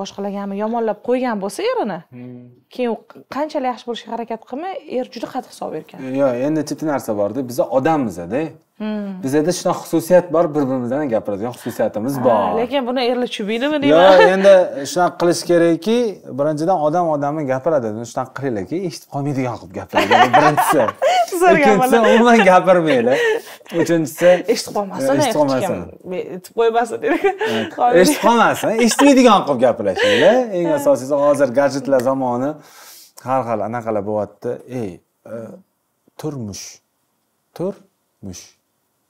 boshqalaganmi yomonlab qo'ygan bo'lsa erini hmm. keyin qanchalik yaxshi bo'lishga harakat qilmay er juda qattiq hisob berkan yo'q endi bitta narsa borda biza odammizda Hmm. bizada shunaqa xususiyat bor bir birimizdan gapiradigan xususiyatimiz bor lekin buni erli chubinimi deyman yo'q endi shunaqa qilish kerakki birinchidan odam odamni gapiradi shunaqa qilinglarki eshitib qolmaydigan qilib gapiringlar birinchisi ikkinchisi umuman gapirmanglar uchinchisi eshitib qolmasin eshitib qolmasin aytib qo'ymasin eshitib qolmasin eshitmaydigan qilib gapirishinglar eng asosiysi hozir gadjetlar zamoni har xil anaqalar bo'lyapti ey e, turmush turmush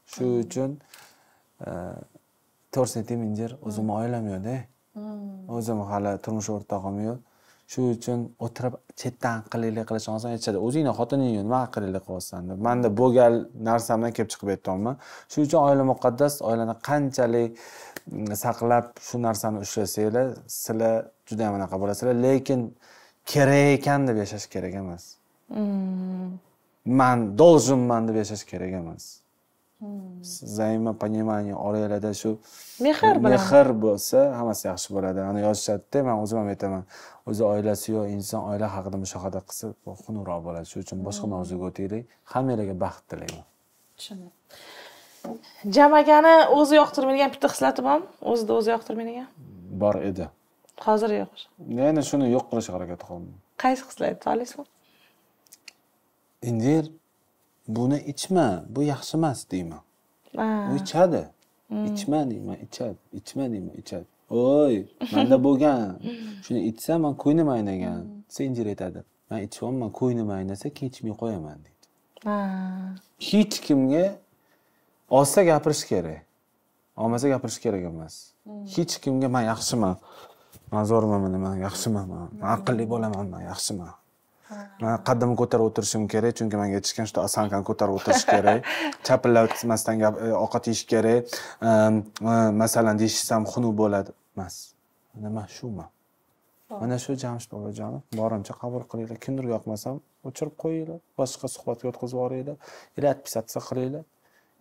shu uchun e, to'rt sentimetr o'zimni oilam yo'qda e. mm. o'zim hali turmush o'rtog'im yo'q shu uchun o'tirib chetdan qilaylik qilishni oson aytishadi o'zingni yo'q nima qilaylik qilyapsan deb manda bo'lgan narsamdan kelib chiqib aytyapman shuning uchun oila muqaddas oilani qanchalik mm, saqlab shu narsani ushlasanglar sizlar judayam anaqa bo'lasizlar lekin kerak ekan deb yashash kerak emas mm. man долженman deb yashash kerak emas взаимопонимание hmm. oranglarda shu mehr mehr bo'lsa hammasi yaxshi bo'ladi ana yozishadida man o'zim ham aytaman o'zi oilasi yo'q inson oila haqida mushohada qilsa xunukroq bo'ladi shuning uchun boshqa hmm. mavzuga o'taylik hammanglarga baxt tilayman tushundim jamagani o'zi yoqtirmaydigan bitta xislati bormi o'zida o'zi yoqtirmaydigan bor edi hozir yo'q yana shuni yo'q qilishga harakat qilaman qaysi xislat ayta olasizmi endi buni ichma bu yaxshi emas deyman u ichadi hmm. ichma deyman ichadi ichma deyman ichadi oy manda bo'lgan shuni ichsa man ko'nglim aynagan desa hmm. aytadi man ichyapman ko'nglim aynasa keyin ichmay qo'yaman deydi hech kimga olsa gapirish kerak olmasa gapirish kerak emas hmm. hech kimga man yaxshiman man zo'rman man yaxshiman man aqlli bo'laman man yaxshiman man qaddimni ko'tarib o'tirishim kerak chunki manga aytishgan что osankani ko'tarib o'tirish kerak chapillatmasdan e, ovqat yeyish kerak e, masalan deyishsam xunuk bo'ladi emas nima shumi mana shu jamshid bobojonov borimcha qabul qilinglar kimdir yoqmasam o'chirib qo'yinglar boshqa suhbatga o'tkazib yuboringlar или отписаться qilinglar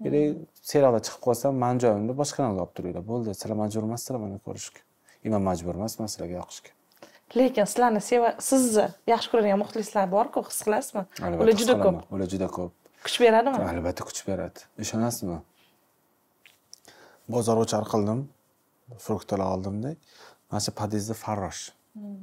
или hmm. serialda chiqib qolsam mani joyimda boshqalarni olib turinglar bo'ldi sizlar majbur emassizlar meni ko'rishga и man majbur emasman sizlarga yoqishga lekin sizlarni seva sizni yaxshi ko'radigan muxlislar borku his qilasizmi ular juda ko'p ular juda ko'p kuch beradimi albatta kuch beradi ishonasizmi bozor o'char qildim fruktlar oldimda mana shu podyezdda farrosh hmm.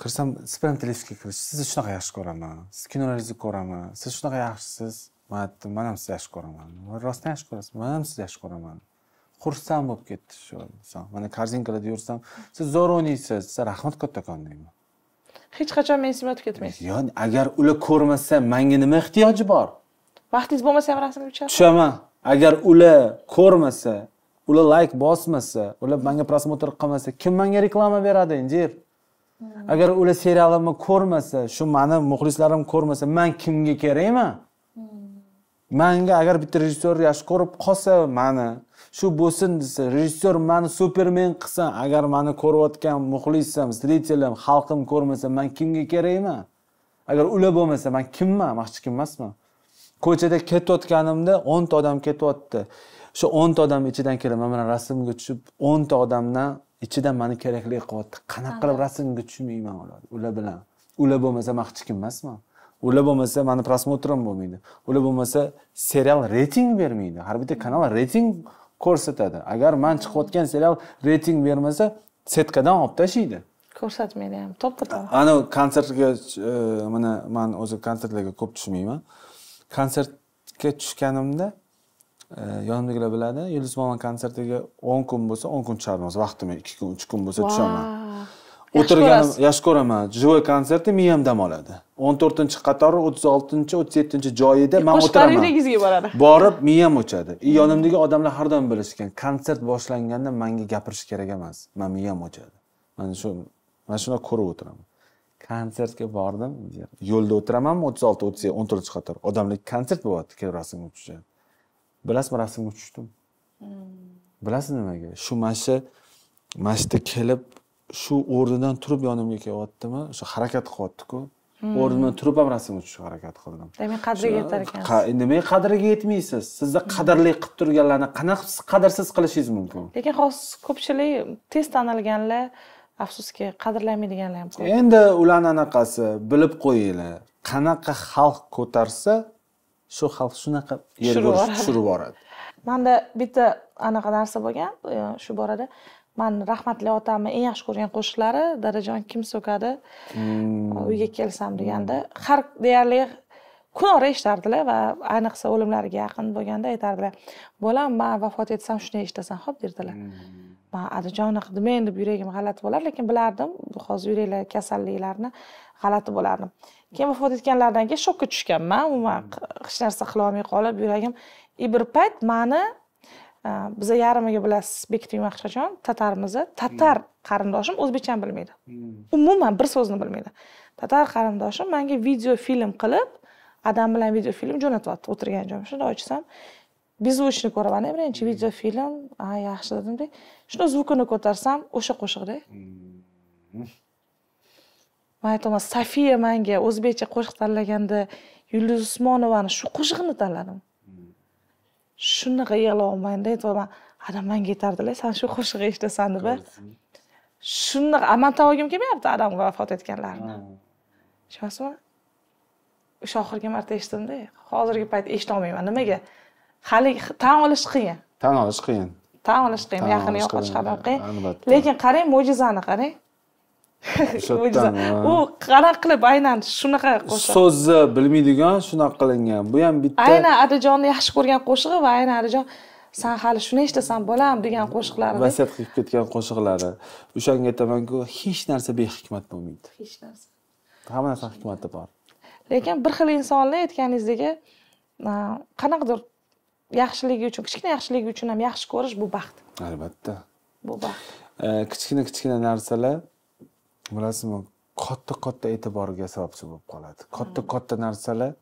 kirsam siz bilan televizorga kirish sizni shunaqa yaxshi ko'raman siz kinolaringizni ko'raman siz shunaqa yaxshisiz man aytdim man ham sizni yaxshi ko'raman rostdan yaxshi ko'rasiz man ham sizni yaxshi ko'raman xursand bo'lib ketdi shu inson mana korzinkalarda yursam siz zo'r o'ynaysiz siz rahmat kattakon deyman hech qachon men esimdan o'tib ketmaysiz yo'q agar ular ko'rmasa manga nima ehtiyoji bor vaqtingiz bo'lmasa ham rasmga tushasiz tushaman agar ular ko'rmasa ular layk bosmasa ular manga просмотр qilmasa kim manga reklama beradi endi agar ular serialimni ko'rmasa shu mani muxlislarim ko'rmasa man kimga kerakman hmm. manga agar bitta rejissyor yaxshi ko'rib qolsa mani shu bo'lsin desa rejissyor mani supermen qilsin agar mani ko'rayotgan muxlisim zрителям xalqim ko'rmasa man kimga kerakman agar ular bo'lmasa man kimman man hech kim emasman ko'chada ketayotganimda o'nta odam ketyapti o'sha o'nta odam ichidan man mana rasmga tushib o'nta odamdan ichidan mani kerakli qilyapti qanaqa qilib rasmga tushmayman ular bilan ular bo'lmasa man hech kim emasman ular bo'lmasa mani просмотрim bo'lmaydi ular bo'lmasa serial reyting bermaydi har bitta kanal reyting ko'rsatadi agar man chiqayotgan serial reyting bermasa setkadan olib tashlaydi ko'rsatmaydi ham to'ppa anavi konsertga e, mana man o'zi konsertlarga ko'p tushmayman konsertga tushganimda e, yonimdagilar biladi yulduz moman konsertiga o'n kun bo'lsa o'n kun chormiz vaqtim ikki kun uch kun bo'lsa tushaman o'tirganim yaxshi ko'raman живой konsertni miyam dam oladi o'n to'rtinchi qator o'ttiz oltinchi o'ttiz yettinchi joyida e, man o'tiraman qo'shiqlaringizga boradi borib miyam o'chadi e, yonimdagi odamlar har doim bilishgan konsert boshlanganda manga gapirish kerak emas man miyam o'chadi mana shu mana shuni ko'rib o'tiraman konsertga bordim yo'lda o'tiraman o'ttiz olti o'ttiz o'n to'rtinchi qator odamlar konsert bo'lyapti kelib rasmga tushishadi bilasizmi rasmga tushdim hmm. bilasiz nimaga shu mana shu mana shu kelib shu o'rnidan turib yonimga kelyaptimi o'sha harakat qilyaptiku hmm. o'rnimdan turib ham rasmga tushishga harakat qildim demak qadriga yetar ekansiz nimaga qadriga yetmaysiz sizni hmm. qadrli qilib turganlarni qanaqa qadrsiz qilishingiz mumkin lekin hozir ko'pchilik tez tanilganlar afsuski qadrlamaydiganlar ham ko'p endi ularni anaqasi bilib qo'yinglar qanaqa xalq ko'tarsa shu xalq shunaqa yerga tushirib yuboradi manda bitta anaqa narsa bo'lgan e, shu borada mani rahmatli otamni eng yaxshi ko'rgan qo'shiqlari dadajon kim so'kadi hmm. uyga kelsam deganda har deyarli kun ora eshitardilar va ayniqsa o'limlariga yaqin bo'lganda aytardilar bolam man vafot etsam shuni eshitasan ho'p derdilar hmm. man adajon unaqa demang deb yuragim g'alati bo'lar lekin bilardim hozir yuraklar kasalliklarni g'alati bo'lardim keyin vafot etganlaridan keyin shokka tushganman umuman hech narsa qilolmay qolib yuragim и bir payt mani Э, biza yarimiga bilasiz bektemir maxshajon tatarmizni tatar hmm. qarindoshim o'zbekchani bilmaydi hmm. umuman bir so'zni bilmaydi tatar qarindoshim manga video film qilib adam bilan video film jo'natyapti o'tirgan joyim shunday ochsam беззвучный ko'raman birinchi hmm. video film a yaxshi dedim shuni zvukini ko'tarsam o'sha qo'shiqda man aytyapman sofiya manga o'zbekcha qo'shiq tanlaganda yulduz usmonovani shu qo'shig'ini tanladim shunaqa yig'layapmanda aytyapman adam manga aytardilar san shu qo'shiq eshitasan deb shunaqa man tavogim kelmayapti adam vafot etganlarni tushunyapsizmi o'sha oxirgi marta eshitdimda hozirgi payt eshitolmayman nimaga hali tan olish qiyin tan olish qiyin tan olish qiyin yaqin yoqqa chiqarmoq qiyin lekin qarang mo'jizani qarang u qaror qilib aynan shunaqa qo'shiq so'zni bilmaydigan shunaqa qilingan bu ham bitta aynan adijonni yaxshi ko'rgan qo'shig'i va aynan adijon san hali shuni eshitasan bolam degan qo'shiqlari vasiyat qilib ketgan qo'shiqlari o'shanga aytamanku hech narsa behikmat bo'lmaydi hech narsa hamma narsa hikmati bor lekin bir xil insonni aytganingizdek qanaqadir yaxshiligi uchun kichkina yaxshiligi uchun ham yaxshi ko'rish bu baxt albatta bu baxt kichkina kichkina narsalar bilasizmi katta katta e'tiborga sababchi bo'lib qoladi katta hmm. katta narsalar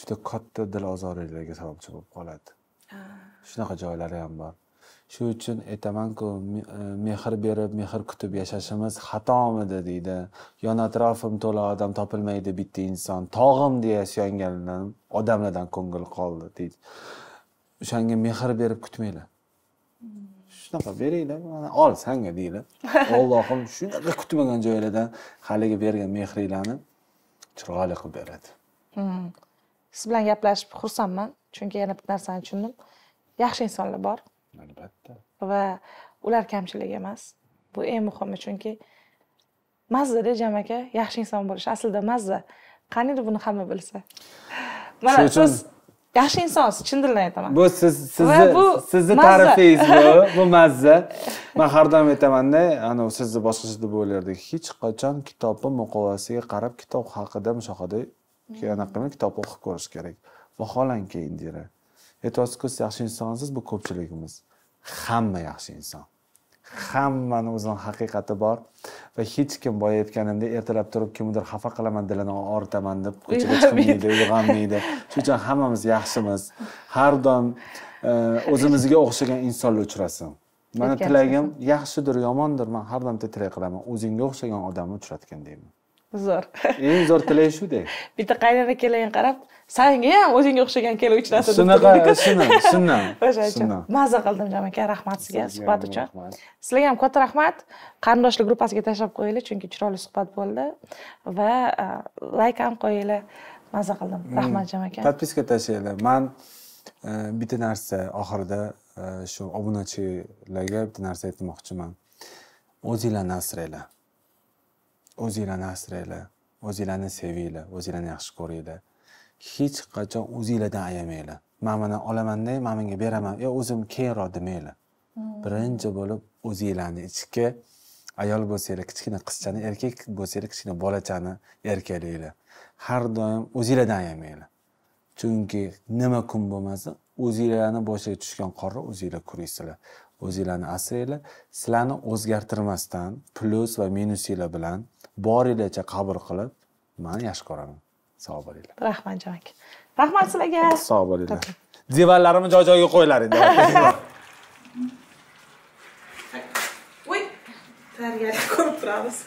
juda katta dil ozorliklarga sababchi bo'lib qoladi shunaqa joylari ham bor shu uchun aytamanku e, mehr berib mehr kutib yashashimiz xatomidi deydi yon atrofim to'la odam topilmaydi bitta inson tog'im deya suyanganim odamlardan ko'ngil qoldi deydi o'shanga mehr berib kutmanglar shunaqa beringlar ol sanga deylar ollohim shunaqa kutmagan joylardan haligi bergan mehringlarni chiroyli qilib beradi hmm. siz bilan gaplashib xursandman chunki yana bir narsani tushundim yaxshi insonlar bor albatta va ular kamchilik emas bu eng muhimi chunki mazzada jam aka yaxshi inson bo'lish aslida mazza qaniydi buni hamma bilsa mana siz yaxshi insonsiz chin dildan aytaman bu siz sizni sizni tarifingiz bu bu mazza man har doim aytamanda anavi sizni boshqacha deb o'ylardik hech qachon kitobni muqovasiga qarab kitob haqida mushohada anaqa qilmay kitob o'qib ko'rish kerak vaholanki indira aytyapsizku siz yaxshi insonsiz bu ko'pchiligimiz hamma yaxshi inson hammani o'zini haqiqati bor va hech kim boya aytganimdek ertalab turib kimnidir xafa qilaman dilini og'ritaman deb ko'chaga chiqmaydi uyg'onmaydi shuning uchun hammamiz yaxshimiz har doim e, o'zimizga o'xshagan insonlar uchrasin mani tilagim yaxshidir yomondir man har doim tilak qilaman o'zingga o'xshagan odamni uchratgin deyman zo'r eng zo'r tilak shu bitta qaynona kelin qarab sanga ham o'zingga o'xshagan keluvchilar shunaqa shuni shundan o'sha uchun maza qildim jon aka rahmat sizga suhbat uchun sizlarga ham katta rahmat qarindoshlar gruppasiga tashlab qo'yinglar chunki chiroyli suhbat bo'ldi va e, layk ham qo'yinglar maza qildim mm, rahmat jon aka подписка tashlanglar man e, bitta narsa oxirida e, shu obunachilarga bitta narsa aytmoqchiman o'zinglarni asranglar o'zinglarni asranglar o'zinglarni sevinglar o'zinglarni yaxshi ko'ringlar hech qachon o'zinglardan ayamanglar man buni olamanda man bunga beraman yo o'zim keyinroq demanglar hmm. birinchi bo'lib o'zinglarni ichki ayol bo'lsanglar kichkina qizchani erkak bo'lsanglar kichkina bolachani erkalanglar har doim o'zinglardan ayamanglar chunki nima kun bo'lmasin o'zinglarni boshiga tushgan qorni o'zinglar ko'raysizlar o'zinglarni asranglar sizlarni o'zgartirmasdan plyus va minusinglar bilan boringlarcha qabul qilib man yaxshi ko'raman sog' bo'linglar rahmat jon aka rahmat sizlarga sog' bo'linglar divanlarimni joy joyiga qo'yinglaring tayyorgarlik ko'rib turamiz